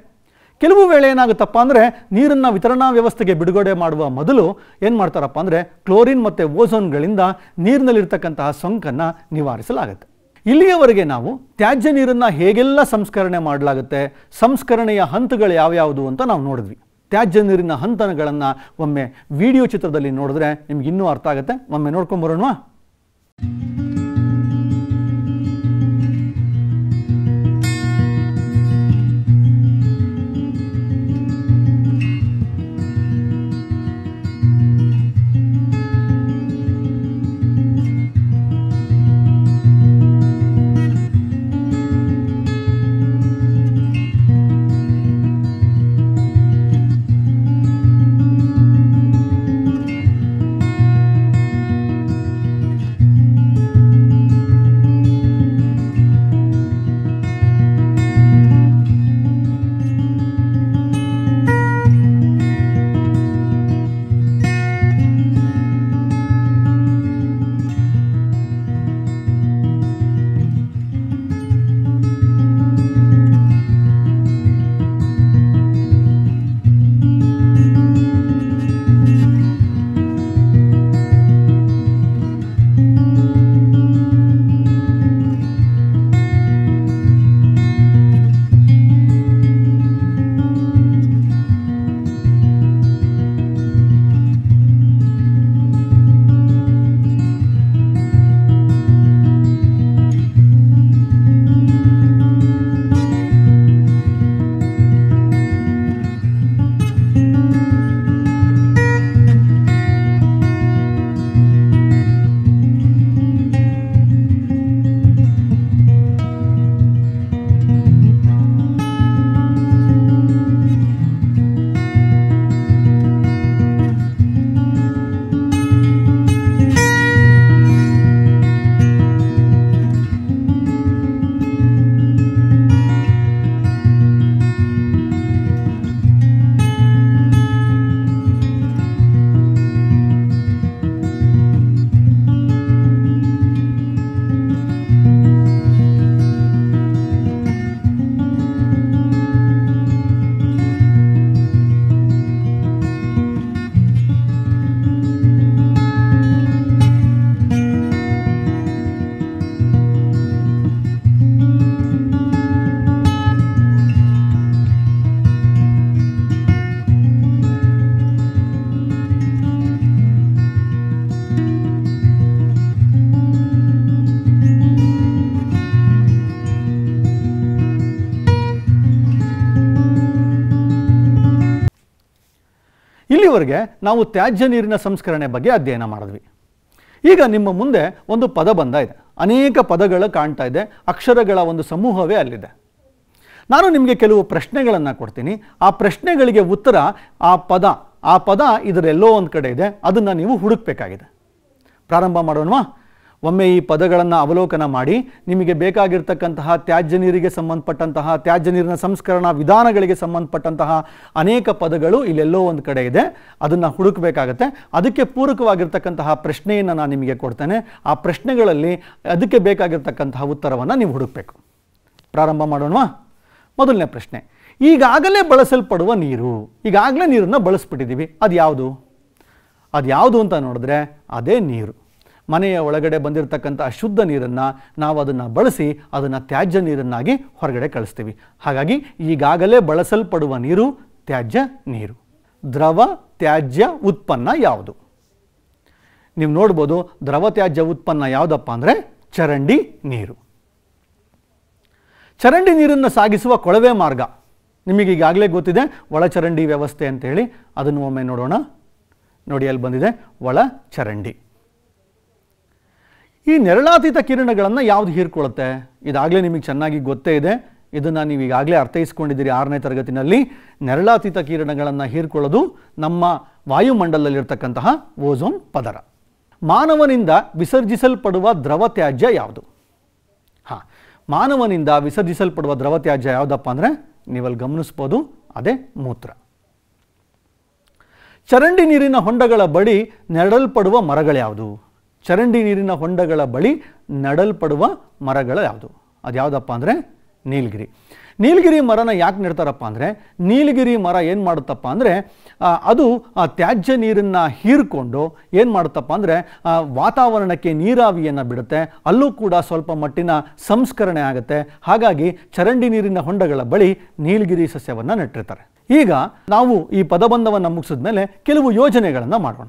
ಕೆಲವು ವೇಳೆ ಏನಾಗುತ್ತಪ್ಪ ಅಂದರೆ ನೀರನ್ನು ವಿತರಣಾ ವ್ಯವಸ್ಥೆಗೆ ಬಿಡುಗಡೆ ಮಾಡುವ ಮೊದಲು ಏನು ಮಾಡ್ತಾರಪ್ಪ ಅಂದರೆ ಕ್ಲೋರಿನ್ ಮತ್ತು ಓಝೋನ್ಗಳಿಂದ ನೀರಿನಲ್ಲಿರ್ತಕ್ಕಂತಹ ಸೋಂಕನ್ನು ನಿವಾರಿಸಲಾಗುತ್ತೆ ಇಲ್ಲಿಯವರೆಗೆ ನಾವು ತ್ಯಾಜ್ಯ ನೀರನ್ನು ಹೇಗೆಲ್ಲ ಸಂಸ್ಕರಣೆ ಮಾಡಲಾಗುತ್ತೆ ಸಂಸ್ಕರಣೆಯ ಹಂತಗಳು ಯಾವ್ಯಾವುದು ಅಂತ ನಾವು ನೋಡಿದ್ವಿ ತ್ಯಾಜ್ಯ ನೀರಿನ ಹಂತನಗಳನ್ನು ಒಮ್ಮೆ ವಿಡಿಯೋ ಚಿತ್ರದಲ್ಲಿ ನೋಡಿದ್ರೆ ನಿಮ್ಗೆ ಇನ್ನೂ ಅರ್ಥ ಆಗುತ್ತೆ ಒಮ್ಮೆ ನೋಡ್ಕೊಂಬರೋಣವಾ ಇಲ್ಲಿಯವರೆಗೆ ನಾವು ತ್ಯಾಜ್ಯ ನೀರಿನ ಸಂಸ್ಕರಣೆ ಬಗ್ಗೆ ಅಧ್ಯಯನ ಮಾಡಿದ್ವಿ ಈಗ ನಿಮ್ಮ ಮುಂದೆ ಒಂದು ಪದ ಬಂದ ಇದೆ ಅನೇಕ ಪದಗಳು ಕಾಣ್ತಾ ಇದೆ ಅಕ್ಷರಗಳ ಒಂದು ಸಮೂಹವೇ ಅಲ್ಲಿದೆ ನಾನು ನಿಮಗೆ ಕೆಲವು ಪ್ರಶ್ನೆಗಳನ್ನು ಕೊಡ್ತೀನಿ ಆ ಪ್ರಶ್ನೆಗಳಿಗೆ ಉತ್ತರ ಆ ಪದ ಆ ಪದ ಇದರೆಲ್ಲೋ ಒಂದು ಕಡೆ ಇದೆ ಅದನ್ನು ನೀವು ಹುಡುಕಬೇಕಾಗಿದೆ ಪ್ರಾರಂಭ ಮಾಡೋಣವಾ ಒಮ್ಮೆ ಈ ಪದಗಳನ್ನು ಅವಲೋಕನ ಮಾಡಿ ನಿಮಗೆ ಬೇಕಾಗಿರ್ತಕ್ಕಂತಹ ತ್ಯಾಜ್ಯ ನೀರಿಗೆ ಸಂಬಂಧಪಟ್ಟಂತಹ ತ್ಯಾಜ್ಯ ನೀರಿನ ಸಂಸ್ಕರಣಾ ವಿಧಾನಗಳಿಗೆ ಸಂಬಂಧಪಟ್ಟಂತಹ ಅನೇಕ ಪದಗಳು ಇಲ್ಲೆಲ್ಲೋ ಒಂದು ಕಡೆ ಇದೆ ಅದನ್ನು ಹುಡುಕಬೇಕಾಗತ್ತೆ ಅದಕ್ಕೆ ಪೂರಕವಾಗಿರ್ತಕ್ಕಂತಹ ಪ್ರಶ್ನೆಯನ್ನು ನಾನು ನಿಮಗೆ ಕೊಡ್ತೇನೆ ಆ ಪ್ರಶ್ನೆಗಳಲ್ಲಿ ಅದಕ್ಕೆ ಬೇಕಾಗಿರ್ತಕ್ಕಂತಹ ಉತ್ತರವನ್ನು ನೀವು ಹುಡುಕಬೇಕು ಪ್ರಾರಂಭ ಮಾಡೋಣವಾ ಮೊದಲನೇ ಪ್ರಶ್ನೆ ಈಗಾಗಲೇ ಬಳಸಲ್ಪಡುವ ನೀರು ಈಗಾಗಲೇ ನೀರನ್ನು ಬಳಸ್ಬಿಟ್ಟಿದ್ದೀವಿ ಅದು ಯಾವುದು ಅದು ಯಾವುದು ಅಂತ ನೋಡಿದ್ರೆ ಅದೇ ನೀರು ಮನೆಯ ಒಳಗಡೆ ಬಂದಿರತಕ್ಕಂಥ ಅಶುದ್ಧ ನೀರನ್ನು ನಾವು ಅದನ್ನು ಬಳಸಿ ಅದನ್ನು ತ್ಯಾಜ್ಯ ನೀರನ್ನಾಗಿ ಹೊರಗಡೆ ಕಳಿಸ್ತೀವಿ ಹಾಗಾಗಿ ಈಗಾಗಲೇ ಬಳಸಲ್ಪಡುವ ನೀರು ತ್ಯಾಜ್ಯ ನೀರು ದ್ರವ ತ್ಯಾಜ್ಯ ಉತ್ಪನ್ನ ಯಾವುದು ನೀವು ನೋಡ್ಬೋದು ದ್ರವ ತ್ಯಾಜ್ಯ ಉತ್ಪನ್ನ ಯಾವುದಪ್ಪ ಅಂದರೆ ಚರಂಡಿ ನೀರು ಚರಂಡಿ ನೀರನ್ನು ಸಾಗಿಸುವ ಕೊಳವೆ ಮಾರ್ಗ ನಿಮಗೆ ಈಗಾಗಲೇ ಗೊತ್ತಿದೆ ಒಳ ಚರಂಡಿ ವ್ಯವಸ್ಥೆ ಅಂತೇಳಿ ಅದನ್ನು ಒಮ್ಮೆ ನೋಡೋಣ ನೋಡಿ ಅಲ್ಲಿ ಬಂದಿದೆ ಒಳ ಚರಂಡಿ ಈ ನೆರಳಾತೀತ ಕಿರಣಗಳನ್ನು ಯಾವುದು ಹೀರ್ಕೊಳ್ಳುತ್ತೆ ಇದಾಗಲೇ ನಿಮಗೆ ಚೆನ್ನಾಗಿ ಗೊತ್ತೇ ಇದೆ ಇದನ್ನು ನೀವು ಈಗಾಗಲೇ ಅರ್ಥೈಸ್ಕೊಂಡಿದ್ದೀರಿ ಆರನೇ ತರಗತಿನಲ್ಲಿ ನೆರಳಾತೀತ ಕಿರಣಗಳನ್ನು ಹೀರ್ಕೊಳ್ಳೋದು ನಮ್ಮ ವಾಯುಮಂಡಲದಲ್ಲಿರ್ತಕ್ಕಂತಹ ಓಝೋನ್ ಪದರ ಮಾನವನಿಂದ ವಿಸರ್ಜಿಸಲ್ಪಡುವ ದ್ರವ ತ್ಯಾಜ್ಯ ಯಾವುದು ಹಾಂ ಮಾನವನಿಂದ ವಿಸರ್ಜಿಸಲ್ಪಡುವ ದ್ರವ ತ್ಯಾಜ್ಯ ಯಾವುದಪ್ಪ ಅಂದರೆ ನೀವಲ್ಲಿ ಗಮನಿಸ್ಬೋದು ಅದೇ ಮೂತ್ರ ಚರಂಡಿ ನೀರಿನ ಹೊಂಡಗಳ ಬಳಿ ನೆರಳಲ್ಪಡುವ ಯಾವುದು ಚರಂಡಿ ನೀರಿನ ಹೊಂಡಗಳ ಬಳಿ ನಡಲ್ಪಡುವ ಮರಗಳ ಯಾವುದು ಅದು ಯಾವುದಪ್ಪ ಅಂದರೆ ನೀಲಗಿರಿ ನೀಲಗಿರಿ ಮರನ ಯಾಕೆ ನೆಡ್ತಾರಪ್ಪ ಅಂದರೆ ನೀಲಗಿರಿ ಮರ ಏನು ಮಾಡುತ್ತಪ್ಪ ಅಂದರೆ ಅದು ತ್ಯಾಜ್ಯ ನೀರನ್ನು ಹೀರಿಕೊಂಡು ಏನು ಮಾಡುತ್ತಪ್ಪ ಅಂದರೆ ವಾತಾವರಣಕ್ಕೆ ನೀರಾವಿಯನ್ನು ಬಿಡುತ್ತೆ ಅಲ್ಲೂ ಕೂಡ ಸ್ವಲ್ಪ ಮಟ್ಟಿನ ಸಂಸ್ಕರಣೆ ಆಗುತ್ತೆ ಹಾಗಾಗಿ ಚರಂಡಿ ನೀರಿನ ಹೊಂಡಗಳ ಬಳಿ ನೀಲಗಿರಿ ಸಸ್ಯವನ್ನು ನೆಟ್ಟಿರ್ತಾರೆ ಈಗ ನಾವು ಈ ಪದಬಂಧವನ್ನು ಮುಗಿಸಿದ ಮೇಲೆ ಕೆಲವು ಯೋಜನೆಗಳನ್ನು ಮಾಡೋಣ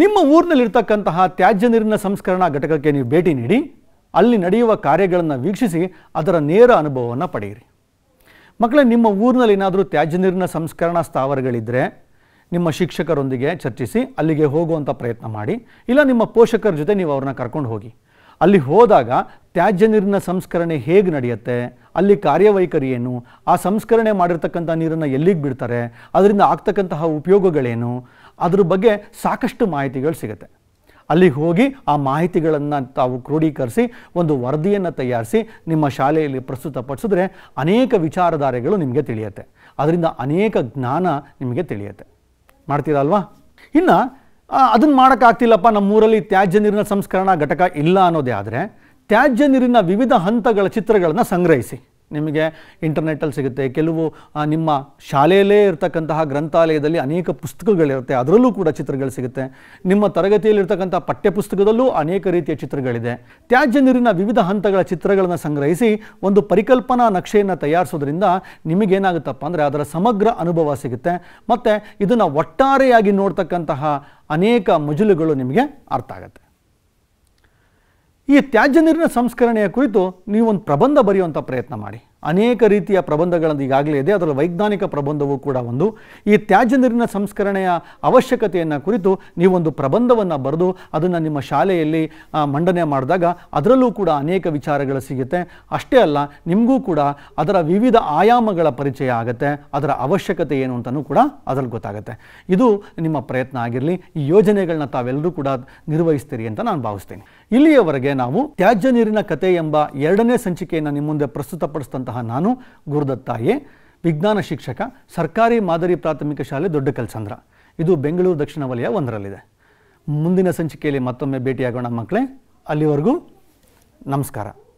ನಿಮ್ಮ ಊರಿನಲ್ಲಿರ್ತಕ್ಕಂತಹ ತ್ಯಾಜ್ಯ ನೀರಿನ ಸಂಸ್ಕರಣಾ ಘಟಕಕ್ಕೆ ನೀವು ಭೇಟಿ ನೀಡಿ ಅಲ್ಲಿ ನಡೆಯುವ ಕಾರ್ಯಗಳನ್ನು ವೀಕ್ಷಿಸಿ ಅದರ ನೇರ ಅನುಭವವನ್ನು ಪಡೆಯಿರಿ ಮಕ್ಕಳೇ ನಿಮ್ಮ ಊರಿನಲ್ಲಿ ಏನಾದರೂ ತ್ಯಾಜ್ಯ ನೀರಿನ ಸಂಸ್ಕರಣಾ ಸ್ಥಾವರಗಳಿದ್ದರೆ ನಿಮ್ಮ ಶಿಕ್ಷಕರೊಂದಿಗೆ ಚರ್ಚಿಸಿ ಅಲ್ಲಿಗೆ ಹೋಗುವಂಥ ಪ್ರಯತ್ನ ಮಾಡಿ ಇಲ್ಲ ನಿಮ್ಮ ಪೋಷಕರ ಜೊತೆ ನೀವು ಅವ್ರನ್ನ ಕರ್ಕೊಂಡು ಹೋಗಿ ಅಲ್ಲಿ ಹೋದಾಗ ತ್ಯಾಜ್ಯ ನೀರಿನ ಸಂಸ್ಕರಣೆ ಹೇಗೆ ನಡೆಯುತ್ತೆ ಅಲ್ಲಿ ಕಾರ್ಯವೈಖರಿ ಏನು ಆ ಸಂಸ್ಕರಣೆ ಮಾಡಿರ್ತಕ್ಕಂಥ ನೀರನ್ನು ಎಲ್ಲಿಗೆ ಬಿಡ್ತಾರೆ ಅದರಿಂದ ಆಗ್ತಕ್ಕಂತಹ ಉಪಯೋಗಗಳೇನು ಅದ್ರ ಬಗ್ಗೆ ಸಾಕಷ್ಟು ಮಾಹಿತಿಗಳು ಸಿಗುತ್ತೆ ಅಲ್ಲಿಗೆ ಹೋಗಿ ಆ ಮಾಹಿತಿಗಳನ್ನು ತಾವು ಕ್ರೋಢೀಕರಿಸಿ ಒಂದು ವರದಿಯನ್ನು ತಯಾರಿಸಿ ನಿಮ್ಮ ಶಾಲೆಯಲ್ಲಿ ಪ್ರಸ್ತುತಪಡಿಸಿದ್ರೆ ಅನೇಕ ವಿಚಾರಧಾರೆಗಳು ನಿಮಗೆ ತಿಳಿಯುತ್ತೆ ಅದರಿಂದ ಅನೇಕ ಜ್ಞಾನ ನಿಮಗೆ ತಿಳಿಯುತ್ತೆ ಮಾಡ್ತೀರಲ್ವಾ ಅಲ್ವಾ ಇನ್ನು ಅದನ್ನು ಮಾಡೋಕ್ಕಾಗ್ತಿಲ್ಲಪ್ಪ ನಮ್ಮೂರಲ್ಲಿ ತ್ಯಾಜ್ಯ ನೀರಿನ ಸಂಸ್ಕರಣಾ ಘಟಕ ಇಲ್ಲ ಅನ್ನೋದೇ ಆದರೆ ತ್ಯಾಜ್ಯ ನೀರಿನ ವಿವಿಧ ಹಂತಗಳ ಚಿತ್ರಗಳನ್ನು ಸಂಗ್ರಹಿಸಿ ನಿಮಗೆ ಇಂಟರ್ನೆಟ್ಟಲ್ಲಿ ಸಿಗುತ್ತೆ ಕೆಲವು ನಿಮ್ಮ ಶಾಲೆಯಲ್ಲೇ ಇರತಕ್ಕಂತಹ ಗ್ರಂಥಾಲಯದಲ್ಲಿ ಅನೇಕ ಪುಸ್ತಕಗಳಿರುತ್ತೆ ಅದರಲ್ಲೂ ಕೂಡ ಚಿತ್ರಗಳು ಸಿಗುತ್ತೆ ನಿಮ್ಮ ತರಗತಿಯಲ್ಲಿರ್ತಕ್ಕಂಥ ಪಠ್ಯಪುಸ್ತಕದಲ್ಲೂ ಅನೇಕ ರೀತಿಯ ಚಿತ್ರಗಳಿದೆ ತ್ಯಾಜ್ಯ ನೀರಿನ ವಿವಿಧ ಹಂತಗಳ ಚಿತ್ರಗಳನ್ನು ಸಂಗ್ರಹಿಸಿ ಒಂದು ಪರಿಕಲ್ಪನಾ ನಕ್ಷೆಯನ್ನು ತಯಾರಿಸೋದ್ರಿಂದ ನಿಮಗೇನಾಗುತ್ತಪ್ಪ ಅಂದರೆ ಅದರ ಸಮಗ್ರ ಅನುಭವ ಸಿಗುತ್ತೆ ಮತ್ತು ಇದನ್ನು ಒಟ್ಟಾರೆಯಾಗಿ ನೋಡ್ತಕ್ಕಂತಹ ಅನೇಕ ಮಜಲುಗಳು ನಿಮಗೆ ಅರ್ಥ ಆಗುತ್ತೆ ಈ ತ್ಯಾಜ್ಯ ನೀರಿನ ಸಂಸ್ಕರಣೆಯ ಕುರಿತು ನೀವೊಂದು ಪ್ರಬಂಧ ಬರೆಯುವಂಥ ಪ್ರಯತ್ನ ಮಾಡಿ ಅನೇಕ ರೀತಿಯ ಪ್ರಬಂಧಗಳನ್ನು ಈಗಾಗಲೇ ಇದೆ ಅದರ ವೈಜ್ಞಾನಿಕ ಪ್ರಬಂಧವೂ ಕೂಡ ಒಂದು ಈ ತ್ಯಾಜ್ಯ ನೀರಿನ ಸಂಸ್ಕರಣೆಯ ಅವಶ್ಯಕತೆಯನ್ನು ಕುರಿತು ನೀವೊಂದು ಪ್ರಬಂಧವನ್ನು ಬರೆದು ಅದನ್ನು ನಿಮ್ಮ ಶಾಲೆಯಲ್ಲಿ ಮಂಡನೆ ಮಾಡಿದಾಗ ಅದರಲ್ಲೂ ಕೂಡ ಅನೇಕ ವಿಚಾರಗಳು ಸಿಗುತ್ತೆ ಅಷ್ಟೇ ಅಲ್ಲ ನಿಮಗೂ ಕೂಡ ಅದರ ವಿವಿಧ ಆಯಾಮಗಳ ಪರಿಚಯ ಆಗುತ್ತೆ ಅದರ ಅವಶ್ಯಕತೆ ಏನು ಅಂತಲೂ ಕೂಡ ಅದರಲ್ಲಿ ಗೊತ್ತಾಗುತ್ತೆ ಇದು ನಿಮ್ಮ ಪ್ರಯತ್ನ ಆಗಿರಲಿ ಈ ಯೋಜನೆಗಳನ್ನ ತಾವೆಲ್ಲರೂ ಕೂಡ ನಿರ್ವಹಿಸ್ತೀರಿ ಅಂತ ನಾನು ಭಾವಿಸ್ತೇನೆ ಇಲ್ಲಿಯವರೆಗೆ ನಾವು ತ್ಯಾಜ್ಯ ನೀರಿನ ಕತೆ ಎಂಬ ಎರಡನೇ ಸಂಚಿಕೆಯನ್ನು ನಿಮ್ಮ ಮುಂದೆ ಪ್ರಸ್ತುತಪಡಿಸಿದಂಥ ನಾನು ಗುರುದತ್ತಾಯೆ ವಿಜ್ಞಾನ ಶಿಕ್ಷಕ ಸರ್ಕಾರಿ ಮಾದರಿ ಪ್ರಾಥಮಿಕ ಶಾಲೆ ದೊಡ್ಡ ಕಲ್ಸಂದ್ರ ಇದು ಬೆಂಗಳೂರು ದಕ್ಷಿಣ ವಲಯ ಒಂದರಲ್ಲಿದೆ ಮುಂದಿನ ಸಂಚಿಕೆಯಲ್ಲಿ ಮತ್ತೊಮ್ಮೆ ಭೇಟಿಯಾಗೋಣ ಮಕ್ಕಳೇ ಅಲ್ಲಿವರೆಗೂ ನಮಸ್ಕಾರ